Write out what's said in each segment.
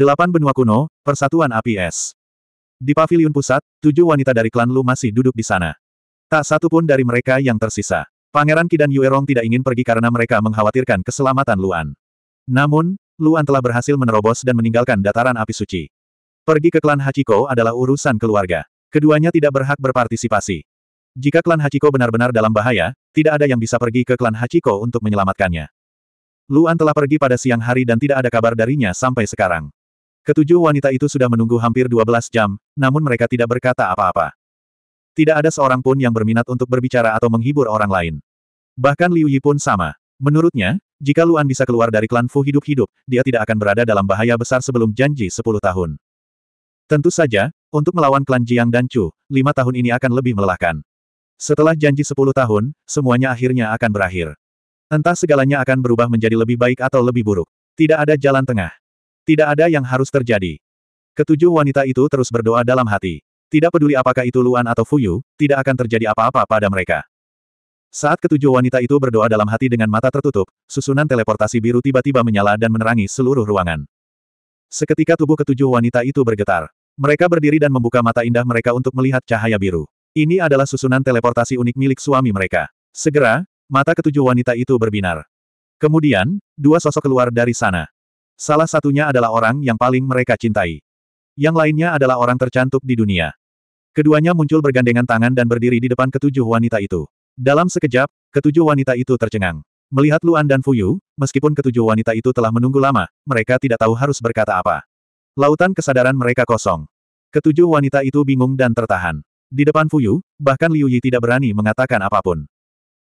Delapan benua kuno, Persatuan Api Es. Di pavilion pusat, tujuh wanita dari klan Lu masih duduk di sana. Tak satu pun dari mereka yang tersisa. Pangeran Ki dan Yuerong tidak ingin pergi karena mereka mengkhawatirkan keselamatan Luan. Namun, Luan telah berhasil menerobos dan meninggalkan dataran api suci. Pergi ke klan Hachiko adalah urusan keluarga. Keduanya tidak berhak berpartisipasi. Jika klan Hachiko benar-benar dalam bahaya, tidak ada yang bisa pergi ke klan Hachiko untuk menyelamatkannya. Luan telah pergi pada siang hari dan tidak ada kabar darinya sampai sekarang. Ketujuh wanita itu sudah menunggu hampir 12 jam, namun mereka tidak berkata apa-apa. Tidak ada seorang pun yang berminat untuk berbicara atau menghibur orang lain. Bahkan Liu Yi pun sama. Menurutnya, jika Luan bisa keluar dari klan Fu hidup-hidup, dia tidak akan berada dalam bahaya besar sebelum janji 10 tahun. Tentu saja, untuk melawan klan Jiang dan Chu, 5 tahun ini akan lebih melelahkan. Setelah janji 10 tahun, semuanya akhirnya akan berakhir. Entah segalanya akan berubah menjadi lebih baik atau lebih buruk. Tidak ada jalan tengah. Tidak ada yang harus terjadi. Ketujuh wanita itu terus berdoa dalam hati. Tidak peduli apakah itu Luan atau Fuyu, tidak akan terjadi apa-apa pada mereka. Saat ketujuh wanita itu berdoa dalam hati dengan mata tertutup, susunan teleportasi biru tiba-tiba menyala dan menerangi seluruh ruangan. Seketika tubuh ketujuh wanita itu bergetar. Mereka berdiri dan membuka mata indah mereka untuk melihat cahaya biru. Ini adalah susunan teleportasi unik milik suami mereka. Segera, mata ketujuh wanita itu berbinar. Kemudian, dua sosok keluar dari sana. Salah satunya adalah orang yang paling mereka cintai. Yang lainnya adalah orang tercantik di dunia. Keduanya muncul bergandengan tangan dan berdiri di depan ketujuh wanita itu. Dalam sekejap, ketujuh wanita itu tercengang. Melihat Luan dan Fuyu, meskipun ketujuh wanita itu telah menunggu lama, mereka tidak tahu harus berkata apa. Lautan kesadaran mereka kosong. Ketujuh wanita itu bingung dan tertahan. Di depan Fuyu, bahkan Liu Yi tidak berani mengatakan apapun.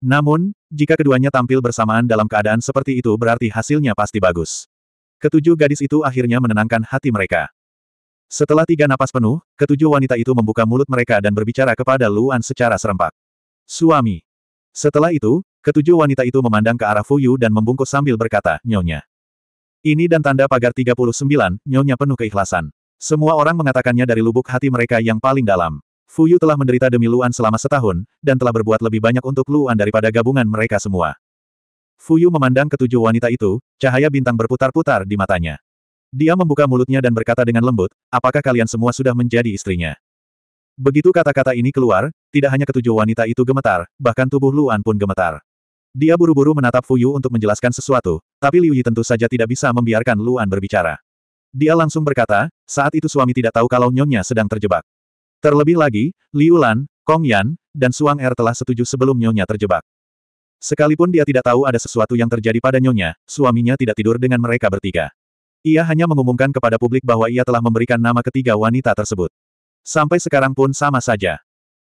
Namun, jika keduanya tampil bersamaan dalam keadaan seperti itu berarti hasilnya pasti bagus. Ketujuh gadis itu akhirnya menenangkan hati mereka. Setelah tiga napas penuh, ketujuh wanita itu membuka mulut mereka dan berbicara kepada Luan secara serempak. Suami. Setelah itu, ketujuh wanita itu memandang ke arah Fuyu dan membungkus sambil berkata, Nyonya. Ini dan tanda pagar 39, Nyonya penuh keikhlasan. Semua orang mengatakannya dari lubuk hati mereka yang paling dalam. Fuyu telah menderita demi Luan selama setahun, dan telah berbuat lebih banyak untuk Luan daripada gabungan mereka semua. Fuyu memandang ketujuh wanita itu, cahaya bintang berputar-putar di matanya. Dia membuka mulutnya dan berkata dengan lembut, apakah kalian semua sudah menjadi istrinya? Begitu kata-kata ini keluar, tidak hanya ketujuh wanita itu gemetar, bahkan tubuh Luan pun gemetar. Dia buru-buru menatap Fuyu untuk menjelaskan sesuatu, tapi Liu Yi tentu saja tidak bisa membiarkan Luan berbicara. Dia langsung berkata, saat itu suami tidak tahu kalau nyonya sedang terjebak. Terlebih lagi, Liu Lan, Kong Yan, dan Suang Er telah setuju sebelum nyonya terjebak. Sekalipun dia tidak tahu ada sesuatu yang terjadi pada nyonya, suaminya tidak tidur dengan mereka bertiga. Ia hanya mengumumkan kepada publik bahwa ia telah memberikan nama ketiga wanita tersebut. Sampai sekarang pun sama saja.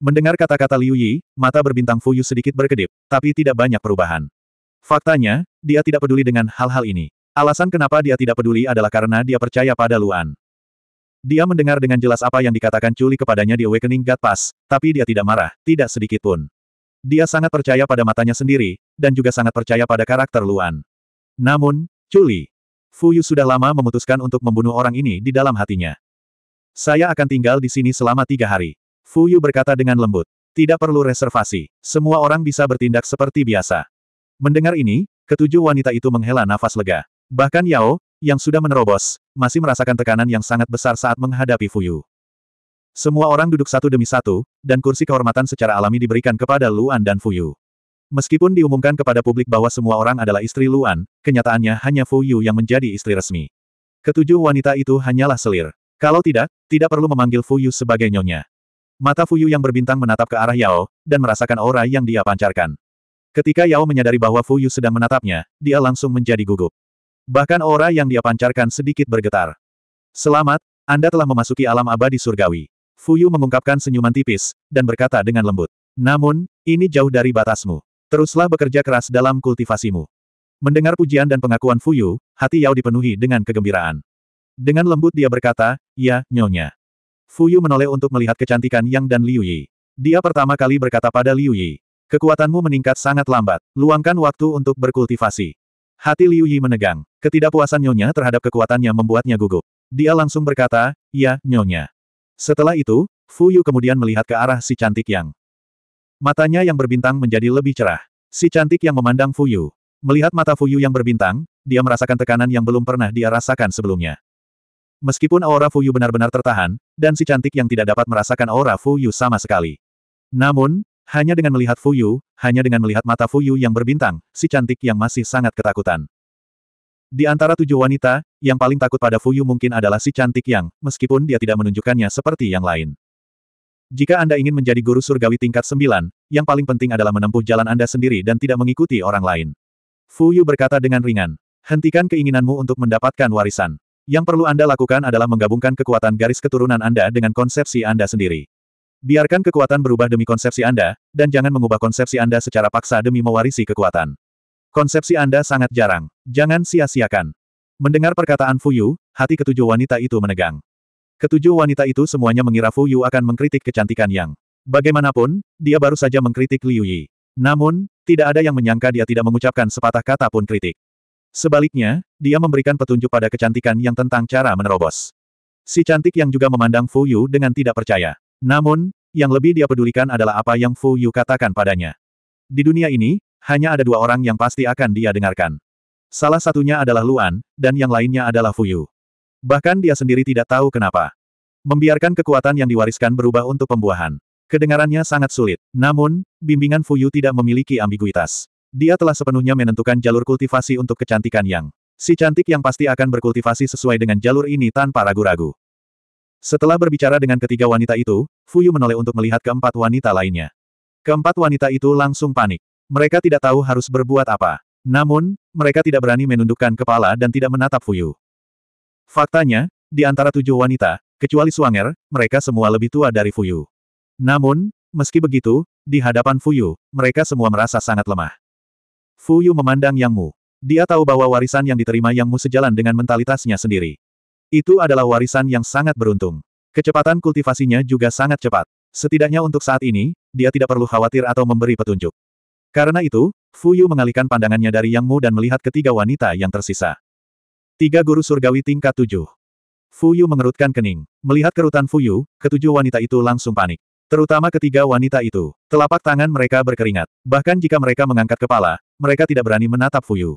Mendengar kata-kata Liu Yi, mata berbintang Fuyu sedikit berkedip, tapi tidak banyak perubahan. Faktanya, dia tidak peduli dengan hal-hal ini. Alasan kenapa dia tidak peduli adalah karena dia percaya pada Luan. Dia mendengar dengan jelas apa yang dikatakan Culi kepadanya di Awakening God Pass, tapi dia tidak marah, tidak sedikit pun. Dia sangat percaya pada matanya sendiri, dan juga sangat percaya pada karakter Luan. Namun, Culi, Fuyu sudah lama memutuskan untuk membunuh orang ini di dalam hatinya. Saya akan tinggal di sini selama tiga hari. Fuyu berkata dengan lembut. Tidak perlu reservasi. Semua orang bisa bertindak seperti biasa. Mendengar ini, ketujuh wanita itu menghela nafas lega. Bahkan Yao, yang sudah menerobos, masih merasakan tekanan yang sangat besar saat menghadapi Fuyu. Semua orang duduk satu demi satu, dan kursi kehormatan secara alami diberikan kepada Luan dan Fuyu. Meskipun diumumkan kepada publik bahwa semua orang adalah istri Luan, kenyataannya hanya Fuyu yang menjadi istri resmi. Ketujuh wanita itu hanyalah selir. Kalau tidak, tidak perlu memanggil Fuyu sebagai nyonya. Mata Fuyu yang berbintang menatap ke arah Yao, dan merasakan aura yang dia pancarkan. Ketika Yao menyadari bahwa Fuyu sedang menatapnya, dia langsung menjadi gugup. Bahkan aura yang dia pancarkan sedikit bergetar. Selamat, Anda telah memasuki alam abadi surgawi. Fuyu mengungkapkan senyuman tipis, dan berkata dengan lembut. Namun, ini jauh dari batasmu. Teruslah bekerja keras dalam kultivasimu. Mendengar pujian dan pengakuan Fuyu, hati Yao dipenuhi dengan kegembiraan. Dengan lembut dia berkata, ya, nyonya. Fuyu menoleh untuk melihat kecantikan Yang dan Liu Yi. Dia pertama kali berkata pada Liu Yi, kekuatanmu meningkat sangat lambat, luangkan waktu untuk berkultivasi. Hati Liu Yi menegang. Ketidakpuasan Nyonya terhadap kekuatannya membuatnya gugup. Dia langsung berkata, ya, Nyonya. Setelah itu, Fu Yu kemudian melihat ke arah si cantik yang. Matanya yang berbintang menjadi lebih cerah. Si cantik yang memandang Fu Yu. Melihat mata Fu Yu yang berbintang, dia merasakan tekanan yang belum pernah dia rasakan sebelumnya. Meskipun aura Fu Yu benar-benar tertahan, dan si cantik yang tidak dapat merasakan aura Fu Yu sama sekali. Namun, hanya dengan melihat Fu Yu, hanya dengan melihat mata Fu Yu yang berbintang, si cantik yang masih sangat ketakutan. Di antara tujuh wanita, yang paling takut pada Fuyu mungkin adalah si cantik yang, meskipun dia tidak menunjukkannya seperti yang lain. Jika Anda ingin menjadi guru surgawi tingkat sembilan, yang paling penting adalah menempuh jalan Anda sendiri dan tidak mengikuti orang lain. Fuyu berkata dengan ringan, hentikan keinginanmu untuk mendapatkan warisan. Yang perlu Anda lakukan adalah menggabungkan kekuatan garis keturunan Anda dengan konsepsi Anda sendiri. Biarkan kekuatan berubah demi konsepsi Anda, dan jangan mengubah konsepsi Anda secara paksa demi mewarisi kekuatan. Konsepsi Anda sangat jarang. Jangan sia-siakan. Mendengar perkataan Fuyu, hati ketujuh wanita itu menegang. Ketujuh wanita itu semuanya mengira Fuyu akan mengkritik kecantikan Yang. Bagaimanapun, dia baru saja mengkritik Liu Yi. Namun, tidak ada yang menyangka dia tidak mengucapkan sepatah kata pun kritik. Sebaliknya, dia memberikan petunjuk pada kecantikan yang tentang cara menerobos. Si cantik yang juga memandang Fuyu dengan tidak percaya. Namun, yang lebih dia pedulikan adalah apa yang Fu Yu katakan padanya. Di dunia ini, hanya ada dua orang yang pasti akan dia dengarkan. Salah satunya adalah Luan, dan yang lainnya adalah Fuyu. Bahkan dia sendiri tidak tahu kenapa. Membiarkan kekuatan yang diwariskan berubah untuk pembuahan. Kedengarannya sangat sulit, namun, bimbingan Fuyu tidak memiliki ambiguitas. Dia telah sepenuhnya menentukan jalur kultivasi untuk kecantikan yang. Si cantik yang pasti akan berkultivasi sesuai dengan jalur ini tanpa ragu-ragu. Setelah berbicara dengan ketiga wanita itu, Fuyu menoleh untuk melihat keempat wanita lainnya. Keempat wanita itu langsung panik. Mereka tidak tahu harus berbuat apa. Namun, mereka tidak berani menundukkan kepala dan tidak menatap Fuyu. Faktanya, di antara tujuh wanita, kecuali Suanger, mereka semua lebih tua dari Fuyu. Namun, meski begitu, di hadapan Fuyu, mereka semua merasa sangat lemah. Fuyu memandang Yang Mu. Dia tahu bahwa warisan yang diterima Yang Mu sejalan dengan mentalitasnya sendiri. Itu adalah warisan yang sangat beruntung. Kecepatan kultivasinya juga sangat cepat. Setidaknya untuk saat ini, dia tidak perlu khawatir atau memberi petunjuk. Karena itu, Fu Yu mengalihkan pandangannya dari Yang Mu dan melihat ketiga wanita yang tersisa. Tiga guru surgawi tingkat tujuh. Fu Yu mengerutkan kening. Melihat kerutan Fu Yu, ketujuh wanita itu langsung panik. Terutama ketiga wanita itu. Telapak tangan mereka berkeringat. Bahkan jika mereka mengangkat kepala, mereka tidak berani menatap Fu Yu.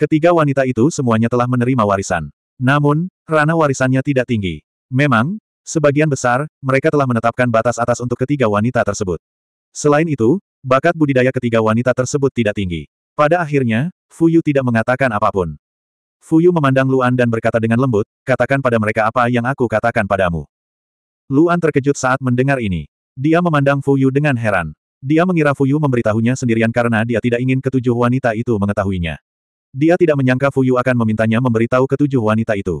Ketiga wanita itu semuanya telah menerima warisan. Namun, ranah warisannya tidak tinggi. Memang, sebagian besar, mereka telah menetapkan batas atas untuk ketiga wanita tersebut. Selain itu, Bakat budidaya ketiga wanita tersebut tidak tinggi. Pada akhirnya, Fuyu tidak mengatakan apapun. Fuyu memandang Luan dan berkata dengan lembut, katakan pada mereka apa yang aku katakan padamu. Luan terkejut saat mendengar ini. Dia memandang Fuyu dengan heran. Dia mengira Fuyu memberitahunya sendirian karena dia tidak ingin ketujuh wanita itu mengetahuinya. Dia tidak menyangka Fuyu akan memintanya memberitahu ketujuh wanita itu.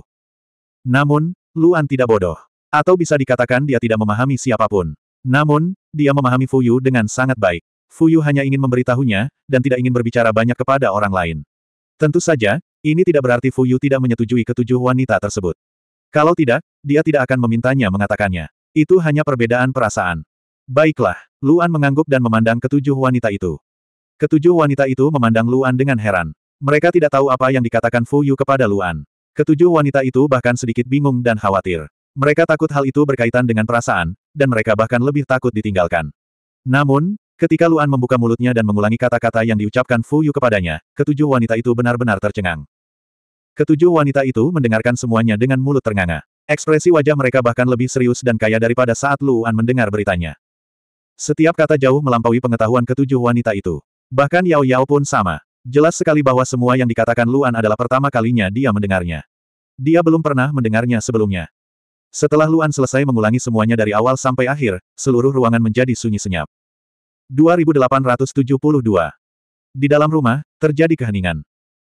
Namun, Luan tidak bodoh. Atau bisa dikatakan dia tidak memahami siapapun. Namun, dia memahami Fuyu dengan sangat baik. Fuyu hanya ingin memberitahunya, dan tidak ingin berbicara banyak kepada orang lain. Tentu saja, ini tidak berarti Fuyu tidak menyetujui ketujuh wanita tersebut. Kalau tidak, dia tidak akan memintanya mengatakannya. Itu hanya perbedaan perasaan. Baiklah, Luan mengangguk dan memandang ketujuh wanita itu. Ketujuh wanita itu memandang Luan dengan heran. Mereka tidak tahu apa yang dikatakan Fuyu kepada Luan. Ketujuh wanita itu bahkan sedikit bingung dan khawatir. Mereka takut hal itu berkaitan dengan perasaan, dan mereka bahkan lebih takut ditinggalkan. Namun, Ketika Luan membuka mulutnya dan mengulangi kata-kata yang diucapkan Fu Yu kepadanya, ketujuh wanita itu benar-benar tercengang. Ketujuh wanita itu mendengarkan semuanya dengan mulut ternganga. Ekspresi wajah mereka bahkan lebih serius dan kaya daripada saat Luan mendengar beritanya. Setiap kata jauh melampaui pengetahuan ketujuh wanita itu. Bahkan Yao Yao pun sama. Jelas sekali bahwa semua yang dikatakan Luan adalah pertama kalinya dia mendengarnya. Dia belum pernah mendengarnya sebelumnya. Setelah Luan selesai mengulangi semuanya dari awal sampai akhir, seluruh ruangan menjadi sunyi senyap. 2872. Di dalam rumah, terjadi keheningan.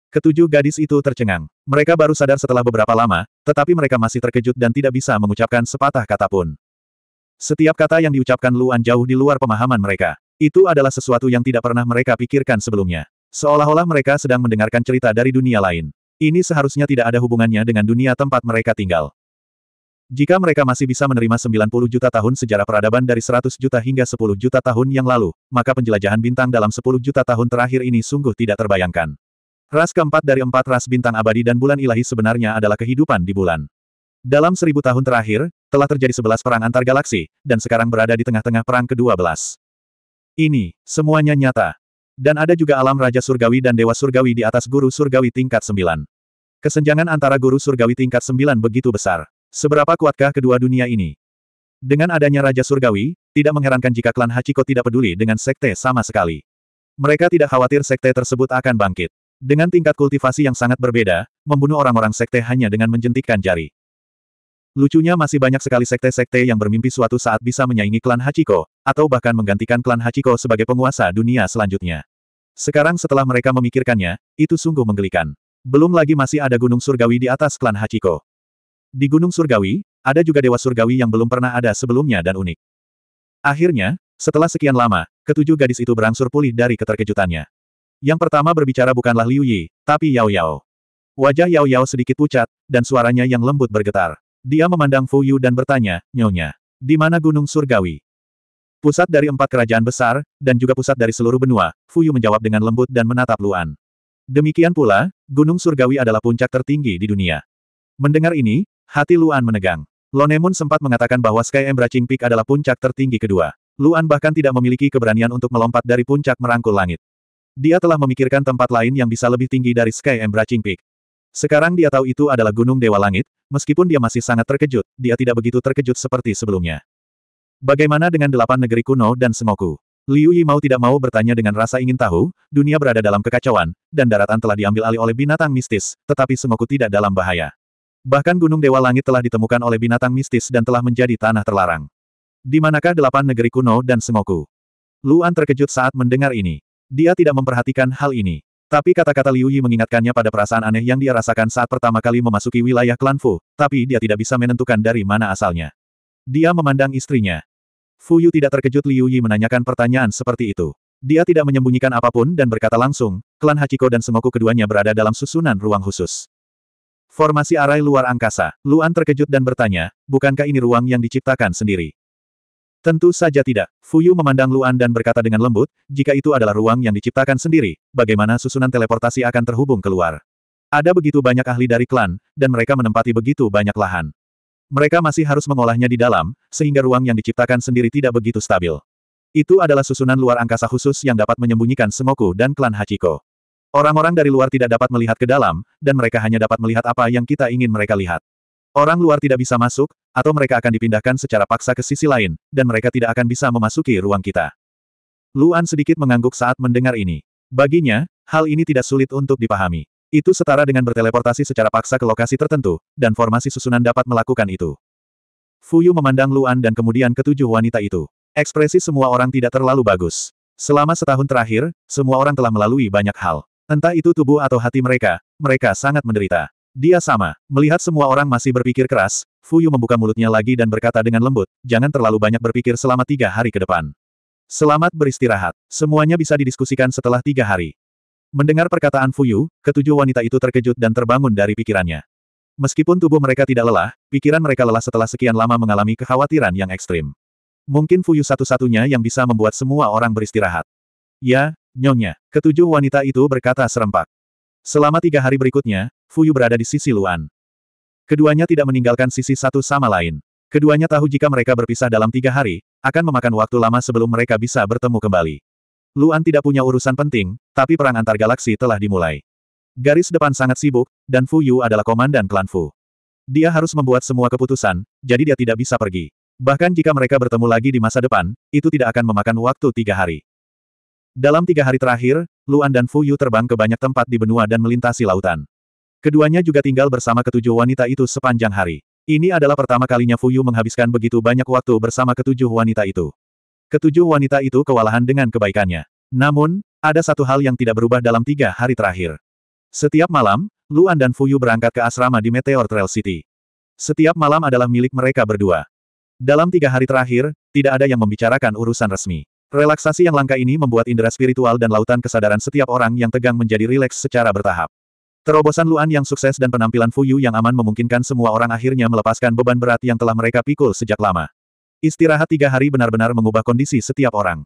Ketujuh gadis itu tercengang. Mereka baru sadar setelah beberapa lama, tetapi mereka masih terkejut dan tidak bisa mengucapkan sepatah kata pun. Setiap kata yang diucapkan Luan jauh di luar pemahaman mereka. Itu adalah sesuatu yang tidak pernah mereka pikirkan sebelumnya. Seolah-olah mereka sedang mendengarkan cerita dari dunia lain. Ini seharusnya tidak ada hubungannya dengan dunia tempat mereka tinggal. Jika mereka masih bisa menerima 90 juta tahun sejarah peradaban dari 100 juta hingga 10 juta tahun yang lalu, maka penjelajahan bintang dalam 10 juta tahun terakhir ini sungguh tidak terbayangkan. Ras keempat dari empat ras bintang abadi dan bulan ilahi sebenarnya adalah kehidupan di bulan. Dalam seribu tahun terakhir, telah terjadi sebelas perang antar galaksi, dan sekarang berada di tengah-tengah perang kedua belas. Ini, semuanya nyata. Dan ada juga alam Raja Surgawi dan Dewa Surgawi di atas Guru Surgawi tingkat sembilan. Kesenjangan antara Guru Surgawi tingkat sembilan begitu besar. Seberapa kuatkah kedua dunia ini? Dengan adanya Raja Surgawi, tidak mengherankan jika klan Hachiko tidak peduli dengan sekte sama sekali. Mereka tidak khawatir sekte tersebut akan bangkit. Dengan tingkat kultivasi yang sangat berbeda, membunuh orang-orang sekte hanya dengan menjentikkan jari. Lucunya masih banyak sekali sekte-sekte yang bermimpi suatu saat bisa menyaingi klan Hachiko, atau bahkan menggantikan klan Hachiko sebagai penguasa dunia selanjutnya. Sekarang setelah mereka memikirkannya, itu sungguh menggelikan. Belum lagi masih ada gunung surgawi di atas klan Hachiko. Di Gunung Surgawi, ada juga dewa surgawi yang belum pernah ada sebelumnya dan unik. Akhirnya, setelah sekian lama, ketujuh gadis itu berangsur pulih dari keterkejutannya. Yang pertama berbicara bukanlah Liu Yi, tapi Yao Yao. Wajah Yao Yao sedikit pucat, dan suaranya yang lembut bergetar. Dia memandang Fu Yu dan bertanya, Nyonya, di mana Gunung Surgawi? Pusat dari empat kerajaan besar, dan juga pusat dari seluruh benua, Fu Yu menjawab dengan lembut dan menatap Luan. Demikian pula, Gunung Surgawi adalah puncak tertinggi di dunia. Mendengar ini, Hati Luan menegang. Lonemun sempat mengatakan bahwa Sky Embracing Peak adalah puncak tertinggi kedua. Luan bahkan tidak memiliki keberanian untuk melompat dari puncak merangkul langit. Dia telah memikirkan tempat lain yang bisa lebih tinggi dari Sky Embracing Peak. Sekarang dia tahu itu adalah Gunung Dewa Langit, meskipun dia masih sangat terkejut, dia tidak begitu terkejut seperti sebelumnya. Bagaimana dengan delapan negeri kuno dan semoku? Liu Yi mau tidak mau bertanya dengan rasa ingin tahu, dunia berada dalam kekacauan, dan daratan telah diambil alih oleh binatang mistis, tetapi semoku tidak dalam bahaya. Bahkan Gunung Dewa Langit telah ditemukan oleh binatang mistis dan telah menjadi tanah terlarang. Di manakah delapan negeri kuno dan Sengoku? Luan terkejut saat mendengar ini. Dia tidak memperhatikan hal ini. Tapi kata-kata Liu Yi mengingatkannya pada perasaan aneh yang dia rasakan saat pertama kali memasuki wilayah klan Fu, tapi dia tidak bisa menentukan dari mana asalnya. Dia memandang istrinya. Fu Yu tidak terkejut Liu Yi menanyakan pertanyaan seperti itu. Dia tidak menyembunyikan apapun dan berkata langsung, klan Hachiko dan semoku keduanya berada dalam susunan ruang khusus. Formasi arai luar angkasa, Luan terkejut dan bertanya, bukankah ini ruang yang diciptakan sendiri? Tentu saja tidak. Fuyu memandang Luan dan berkata dengan lembut, jika itu adalah ruang yang diciptakan sendiri, bagaimana susunan teleportasi akan terhubung keluar? Ada begitu banyak ahli dari klan, dan mereka menempati begitu banyak lahan. Mereka masih harus mengolahnya di dalam, sehingga ruang yang diciptakan sendiri tidak begitu stabil. Itu adalah susunan luar angkasa khusus yang dapat menyembunyikan Sengoku dan klan Hachiko. Orang-orang dari luar tidak dapat melihat ke dalam, dan mereka hanya dapat melihat apa yang kita ingin mereka lihat. Orang luar tidak bisa masuk, atau mereka akan dipindahkan secara paksa ke sisi lain, dan mereka tidak akan bisa memasuki ruang kita. Luan sedikit mengangguk saat mendengar ini. Baginya, hal ini tidak sulit untuk dipahami. Itu setara dengan berteleportasi secara paksa ke lokasi tertentu, dan formasi susunan dapat melakukan itu. Fuyu memandang Luan dan kemudian ketujuh wanita itu. Ekspresi semua orang tidak terlalu bagus. Selama setahun terakhir, semua orang telah melalui banyak hal. Entah itu tubuh atau hati mereka, mereka sangat menderita. Dia sama. Melihat semua orang masih berpikir keras, Fuyu membuka mulutnya lagi dan berkata dengan lembut, jangan terlalu banyak berpikir selama tiga hari ke depan. Selamat beristirahat. Semuanya bisa didiskusikan setelah tiga hari. Mendengar perkataan Fuyu, ketujuh wanita itu terkejut dan terbangun dari pikirannya. Meskipun tubuh mereka tidak lelah, pikiran mereka lelah setelah sekian lama mengalami kekhawatiran yang ekstrim. Mungkin Fuyu satu-satunya yang bisa membuat semua orang beristirahat. Ya, Nyonya, ketujuh wanita itu berkata serempak. Selama tiga hari berikutnya, Fuyu berada di sisi Luan. Keduanya tidak meninggalkan sisi satu sama lain. Keduanya tahu jika mereka berpisah dalam tiga hari, akan memakan waktu lama sebelum mereka bisa bertemu kembali. Luan tidak punya urusan penting, tapi perang antar galaksi telah dimulai. Garis depan sangat sibuk, dan Fuyu adalah komandan klan Fu. Dia harus membuat semua keputusan, jadi dia tidak bisa pergi. Bahkan jika mereka bertemu lagi di masa depan, itu tidak akan memakan waktu tiga hari. Dalam tiga hari terakhir, Luan dan Fu Yu terbang ke banyak tempat di benua dan melintasi lautan. Keduanya juga tinggal bersama ketujuh wanita itu sepanjang hari. Ini adalah pertama kalinya Fu Yu menghabiskan begitu banyak waktu bersama ketujuh wanita itu. Ketujuh wanita itu kewalahan dengan kebaikannya. Namun, ada satu hal yang tidak berubah dalam tiga hari terakhir. Setiap malam, Luan dan Fuyu berangkat ke asrama di Meteor Trail City. Setiap malam adalah milik mereka berdua. Dalam tiga hari terakhir, tidak ada yang membicarakan urusan resmi. Relaksasi yang langka ini membuat indera spiritual dan lautan kesadaran setiap orang yang tegang menjadi rileks secara bertahap. Terobosan Luan yang sukses dan penampilan Fuyu yang aman memungkinkan semua orang akhirnya melepaskan beban berat yang telah mereka pikul sejak lama. Istirahat tiga hari benar-benar mengubah kondisi setiap orang.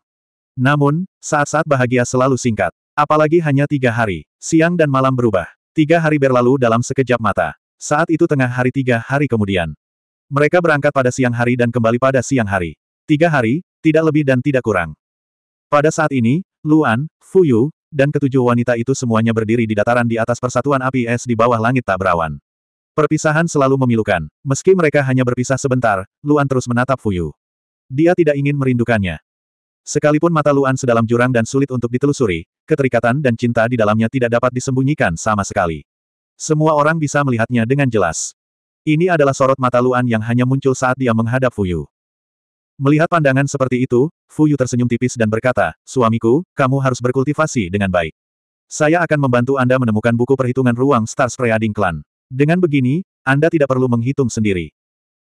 Namun, saat-saat bahagia selalu singkat. Apalagi hanya tiga hari. Siang dan malam berubah. Tiga hari berlalu dalam sekejap mata. Saat itu tengah hari tiga hari kemudian. Mereka berangkat pada siang hari dan kembali pada siang hari. Tiga hari, tidak lebih dan tidak kurang. Pada saat ini, Luan, Fuyu, dan ketujuh wanita itu semuanya berdiri di dataran di atas persatuan api es di bawah langit tak berawan. Perpisahan selalu memilukan. Meski mereka hanya berpisah sebentar, Luan terus menatap Fuyu. Dia tidak ingin merindukannya. Sekalipun mata Luan sedalam jurang dan sulit untuk ditelusuri, keterikatan dan cinta di dalamnya tidak dapat disembunyikan sama sekali. Semua orang bisa melihatnya dengan jelas. Ini adalah sorot mata Luan yang hanya muncul saat dia menghadap Fuyu. Melihat pandangan seperti itu, Fu Yu tersenyum tipis dan berkata, Suamiku, kamu harus berkultivasi dengan baik. Saya akan membantu Anda menemukan buku perhitungan ruang Star Spreading Clan. Dengan begini, Anda tidak perlu menghitung sendiri.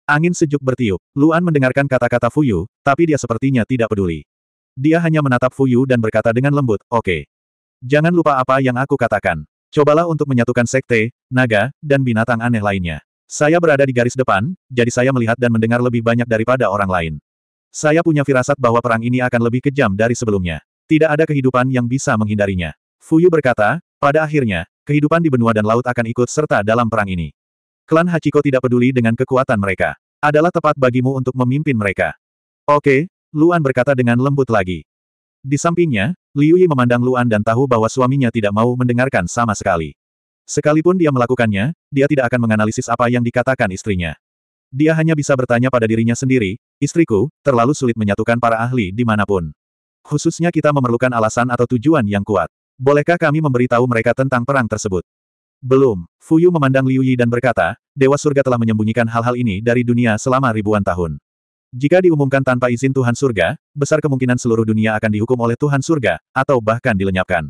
Angin sejuk bertiup. Luan mendengarkan kata-kata Fu Yu, tapi dia sepertinya tidak peduli. Dia hanya menatap Fu Yu dan berkata dengan lembut, oke. Okay. Jangan lupa apa yang aku katakan. Cobalah untuk menyatukan sekte, naga, dan binatang aneh lainnya. Saya berada di garis depan, jadi saya melihat dan mendengar lebih banyak daripada orang lain. Saya punya firasat bahwa perang ini akan lebih kejam dari sebelumnya. Tidak ada kehidupan yang bisa menghindarinya. Fuyu berkata, pada akhirnya, kehidupan di benua dan laut akan ikut serta dalam perang ini. Klan Hachiko tidak peduli dengan kekuatan mereka. Adalah tepat bagimu untuk memimpin mereka. Oke, Luan berkata dengan lembut lagi. Di sampingnya, Liu Yi memandang Luan dan tahu bahwa suaminya tidak mau mendengarkan sama sekali. Sekalipun dia melakukannya, dia tidak akan menganalisis apa yang dikatakan istrinya. Dia hanya bisa bertanya pada dirinya sendiri, istriku, terlalu sulit menyatukan para ahli dimanapun. Khususnya kita memerlukan alasan atau tujuan yang kuat. Bolehkah kami memberitahu mereka tentang perang tersebut? Belum. Fuyu memandang Liu Yi dan berkata, Dewa Surga telah menyembunyikan hal-hal ini dari dunia selama ribuan tahun. Jika diumumkan tanpa izin Tuhan Surga, besar kemungkinan seluruh dunia akan dihukum oleh Tuhan Surga, atau bahkan dilenyapkan.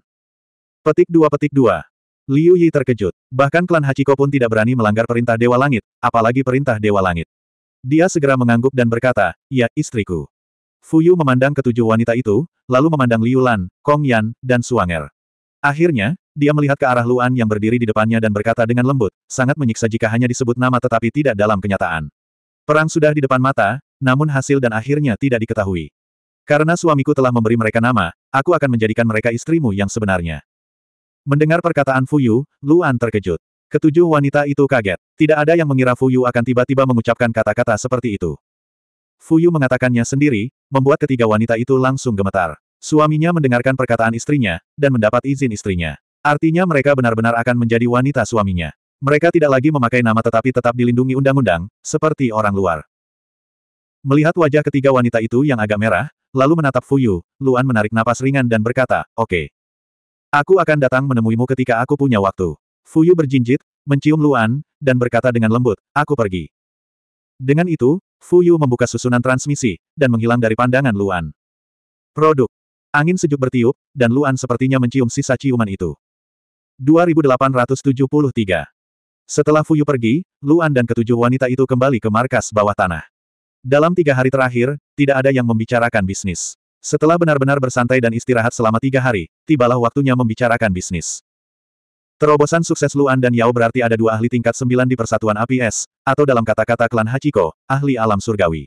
Petik 2 Petik 2 Liu Yi terkejut. Bahkan klan Hachiko pun tidak berani melanggar perintah Dewa Langit, apalagi perintah Dewa Langit. Dia segera mengangguk dan berkata, ya, istriku. Fu Yu memandang ketujuh wanita itu, lalu memandang Liu Lan, Kong Yan, dan Suanger. Akhirnya, dia melihat ke arah Luan yang berdiri di depannya dan berkata dengan lembut, sangat menyiksa jika hanya disebut nama tetapi tidak dalam kenyataan. Perang sudah di depan mata, namun hasil dan akhirnya tidak diketahui. Karena suamiku telah memberi mereka nama, aku akan menjadikan mereka istrimu yang sebenarnya. Mendengar perkataan Fuyu, Luan terkejut. Ketujuh wanita itu kaget. Tidak ada yang mengira Fuyu akan tiba-tiba mengucapkan kata-kata seperti itu. Fuyu mengatakannya sendiri, membuat ketiga wanita itu langsung gemetar. Suaminya mendengarkan perkataan istrinya, dan mendapat izin istrinya. Artinya mereka benar-benar akan menjadi wanita suaminya. Mereka tidak lagi memakai nama tetapi tetap dilindungi undang-undang, seperti orang luar. Melihat wajah ketiga wanita itu yang agak merah, lalu menatap Fuyu, Luan menarik napas ringan dan berkata, oke. Okay. Aku akan datang menemuimu ketika aku punya waktu. Fuyu berjinjit, mencium Luan, dan berkata dengan lembut, aku pergi. Dengan itu, Fuyu membuka susunan transmisi, dan menghilang dari pandangan Luan. Produk. Angin sejuk bertiup, dan Luan sepertinya mencium sisa ciuman itu. 2873 Setelah Fuyu pergi, Luan dan ketujuh wanita itu kembali ke markas bawah tanah. Dalam tiga hari terakhir, tidak ada yang membicarakan bisnis. Setelah benar-benar bersantai dan istirahat selama tiga hari, tibalah waktunya membicarakan bisnis. Terobosan sukses Luan dan Yao berarti ada dua ahli tingkat sembilan di Persatuan APS, atau dalam kata-kata klan Hachiko, ahli alam surgawi.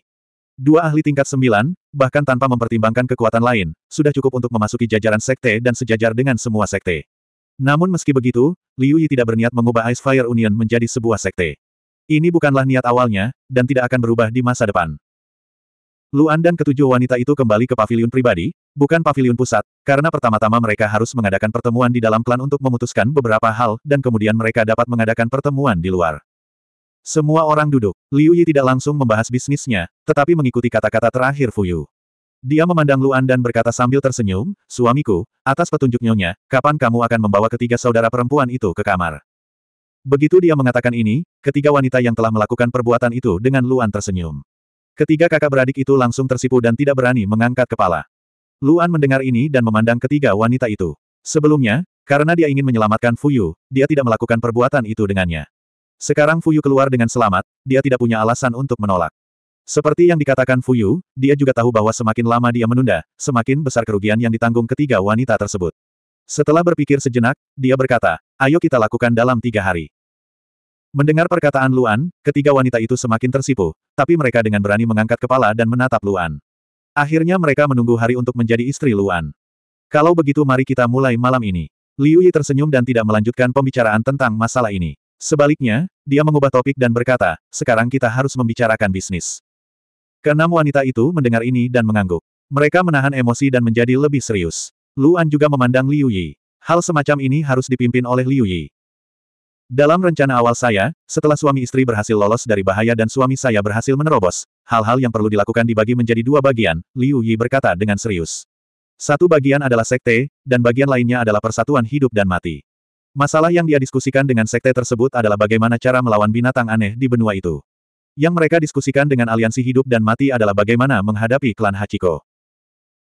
Dua ahli tingkat sembilan, bahkan tanpa mempertimbangkan kekuatan lain, sudah cukup untuk memasuki jajaran sekte dan sejajar dengan semua sekte. Namun meski begitu, Liu Yi tidak berniat mengubah Ice Fire Union menjadi sebuah sekte. Ini bukanlah niat awalnya, dan tidak akan berubah di masa depan. Luan dan ketujuh wanita itu kembali ke pavilion pribadi, bukan pavilion pusat, karena pertama-tama mereka harus mengadakan pertemuan di dalam klan untuk memutuskan beberapa hal dan kemudian mereka dapat mengadakan pertemuan di luar. Semua orang duduk, Liu Yi tidak langsung membahas bisnisnya, tetapi mengikuti kata-kata terakhir Fuyu. Dia memandang Luan dan berkata sambil tersenyum, Suamiku, atas petunjuk nyonya, kapan kamu akan membawa ketiga saudara perempuan itu ke kamar? Begitu dia mengatakan ini, ketiga wanita yang telah melakukan perbuatan itu dengan Luan tersenyum. Ketiga kakak beradik itu langsung tersipu dan tidak berani mengangkat kepala. Luan mendengar ini dan memandang ketiga wanita itu. Sebelumnya, karena dia ingin menyelamatkan Fuyu, dia tidak melakukan perbuatan itu dengannya. Sekarang Fuyu keluar dengan selamat, dia tidak punya alasan untuk menolak. Seperti yang dikatakan Fuyu, dia juga tahu bahwa semakin lama dia menunda, semakin besar kerugian yang ditanggung ketiga wanita tersebut. Setelah berpikir sejenak, dia berkata, ayo kita lakukan dalam tiga hari. Mendengar perkataan Luan, ketiga wanita itu semakin tersipu, tapi mereka dengan berani mengangkat kepala dan menatap Luan. Akhirnya mereka menunggu hari untuk menjadi istri Luan. Kalau begitu mari kita mulai malam ini. Liu Yi tersenyum dan tidak melanjutkan pembicaraan tentang masalah ini. Sebaliknya, dia mengubah topik dan berkata, sekarang kita harus membicarakan bisnis. Keenam wanita itu mendengar ini dan mengangguk. Mereka menahan emosi dan menjadi lebih serius. Luan juga memandang Liu Yi. Hal semacam ini harus dipimpin oleh Liu Yi. Dalam rencana awal saya, setelah suami istri berhasil lolos dari bahaya dan suami saya berhasil menerobos, hal-hal yang perlu dilakukan dibagi menjadi dua bagian, Liu Yi berkata dengan serius. Satu bagian adalah sekte, dan bagian lainnya adalah persatuan hidup dan mati. Masalah yang dia diskusikan dengan sekte tersebut adalah bagaimana cara melawan binatang aneh di benua itu. Yang mereka diskusikan dengan aliansi hidup dan mati adalah bagaimana menghadapi klan Hachiko.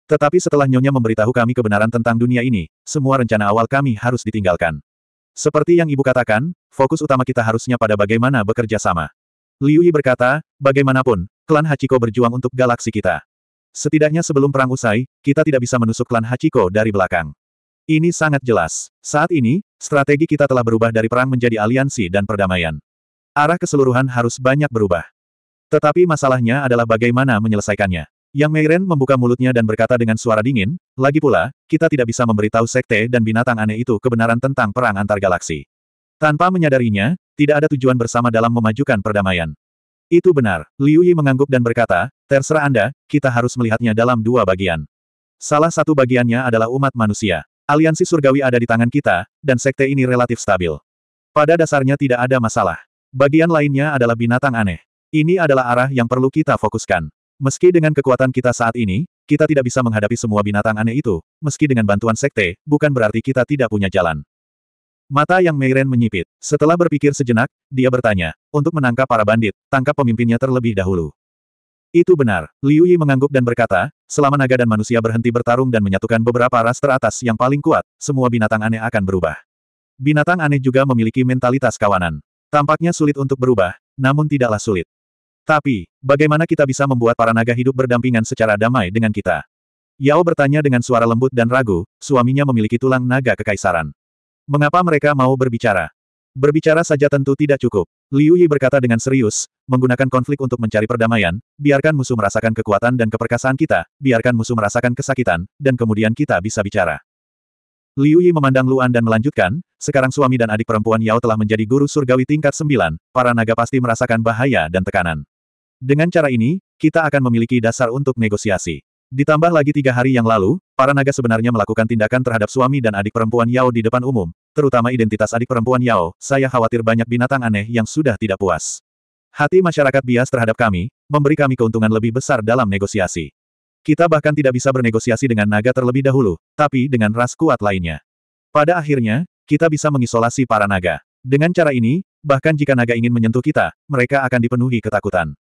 Tetapi setelah Nyonya memberitahu kami kebenaran tentang dunia ini, semua rencana awal kami harus ditinggalkan. Seperti yang ibu katakan, fokus utama kita harusnya pada bagaimana bekerja sama. Liu Yi berkata, bagaimanapun, klan Hachiko berjuang untuk galaksi kita. Setidaknya sebelum perang usai, kita tidak bisa menusuk klan Hachiko dari belakang. Ini sangat jelas. Saat ini, strategi kita telah berubah dari perang menjadi aliansi dan perdamaian. Arah keseluruhan harus banyak berubah. Tetapi masalahnya adalah bagaimana menyelesaikannya. Yang Meiren membuka mulutnya dan berkata dengan suara dingin, lagi pula, kita tidak bisa memberitahu sekte dan binatang aneh itu kebenaran tentang perang antar galaksi. Tanpa menyadarinya, tidak ada tujuan bersama dalam memajukan perdamaian. Itu benar, Liu Yi mengangguk dan berkata, terserah Anda, kita harus melihatnya dalam dua bagian. Salah satu bagiannya adalah umat manusia. Aliansi surgawi ada di tangan kita, dan sekte ini relatif stabil. Pada dasarnya tidak ada masalah. Bagian lainnya adalah binatang aneh. Ini adalah arah yang perlu kita fokuskan. Meski dengan kekuatan kita saat ini, kita tidak bisa menghadapi semua binatang aneh itu, meski dengan bantuan sekte, bukan berarti kita tidak punya jalan. Mata yang Meiren menyipit. Setelah berpikir sejenak, dia bertanya, untuk menangkap para bandit, tangkap pemimpinnya terlebih dahulu. Itu benar, Liu Yi mengangguk dan berkata, selama naga dan manusia berhenti bertarung dan menyatukan beberapa ras teratas yang paling kuat, semua binatang aneh akan berubah. Binatang aneh juga memiliki mentalitas kawanan. Tampaknya sulit untuk berubah, namun tidaklah sulit. Tapi, bagaimana kita bisa membuat para naga hidup berdampingan secara damai dengan kita? Yao bertanya dengan suara lembut dan ragu, suaminya memiliki tulang naga kekaisaran. Mengapa mereka mau berbicara? Berbicara saja tentu tidak cukup. Liu Yi berkata dengan serius, menggunakan konflik untuk mencari perdamaian, biarkan musuh merasakan kekuatan dan keperkasaan kita, biarkan musuh merasakan kesakitan, dan kemudian kita bisa bicara. Liu Yi memandang Luan dan melanjutkan, sekarang suami dan adik perempuan Yao telah menjadi guru surgawi tingkat sembilan. para naga pasti merasakan bahaya dan tekanan. Dengan cara ini, kita akan memiliki dasar untuk negosiasi. Ditambah lagi tiga hari yang lalu, para naga sebenarnya melakukan tindakan terhadap suami dan adik perempuan Yao di depan umum, terutama identitas adik perempuan Yao, saya khawatir banyak binatang aneh yang sudah tidak puas. Hati masyarakat bias terhadap kami, memberi kami keuntungan lebih besar dalam negosiasi. Kita bahkan tidak bisa bernegosiasi dengan naga terlebih dahulu, tapi dengan ras kuat lainnya. Pada akhirnya, kita bisa mengisolasi para naga. Dengan cara ini, bahkan jika naga ingin menyentuh kita, mereka akan dipenuhi ketakutan.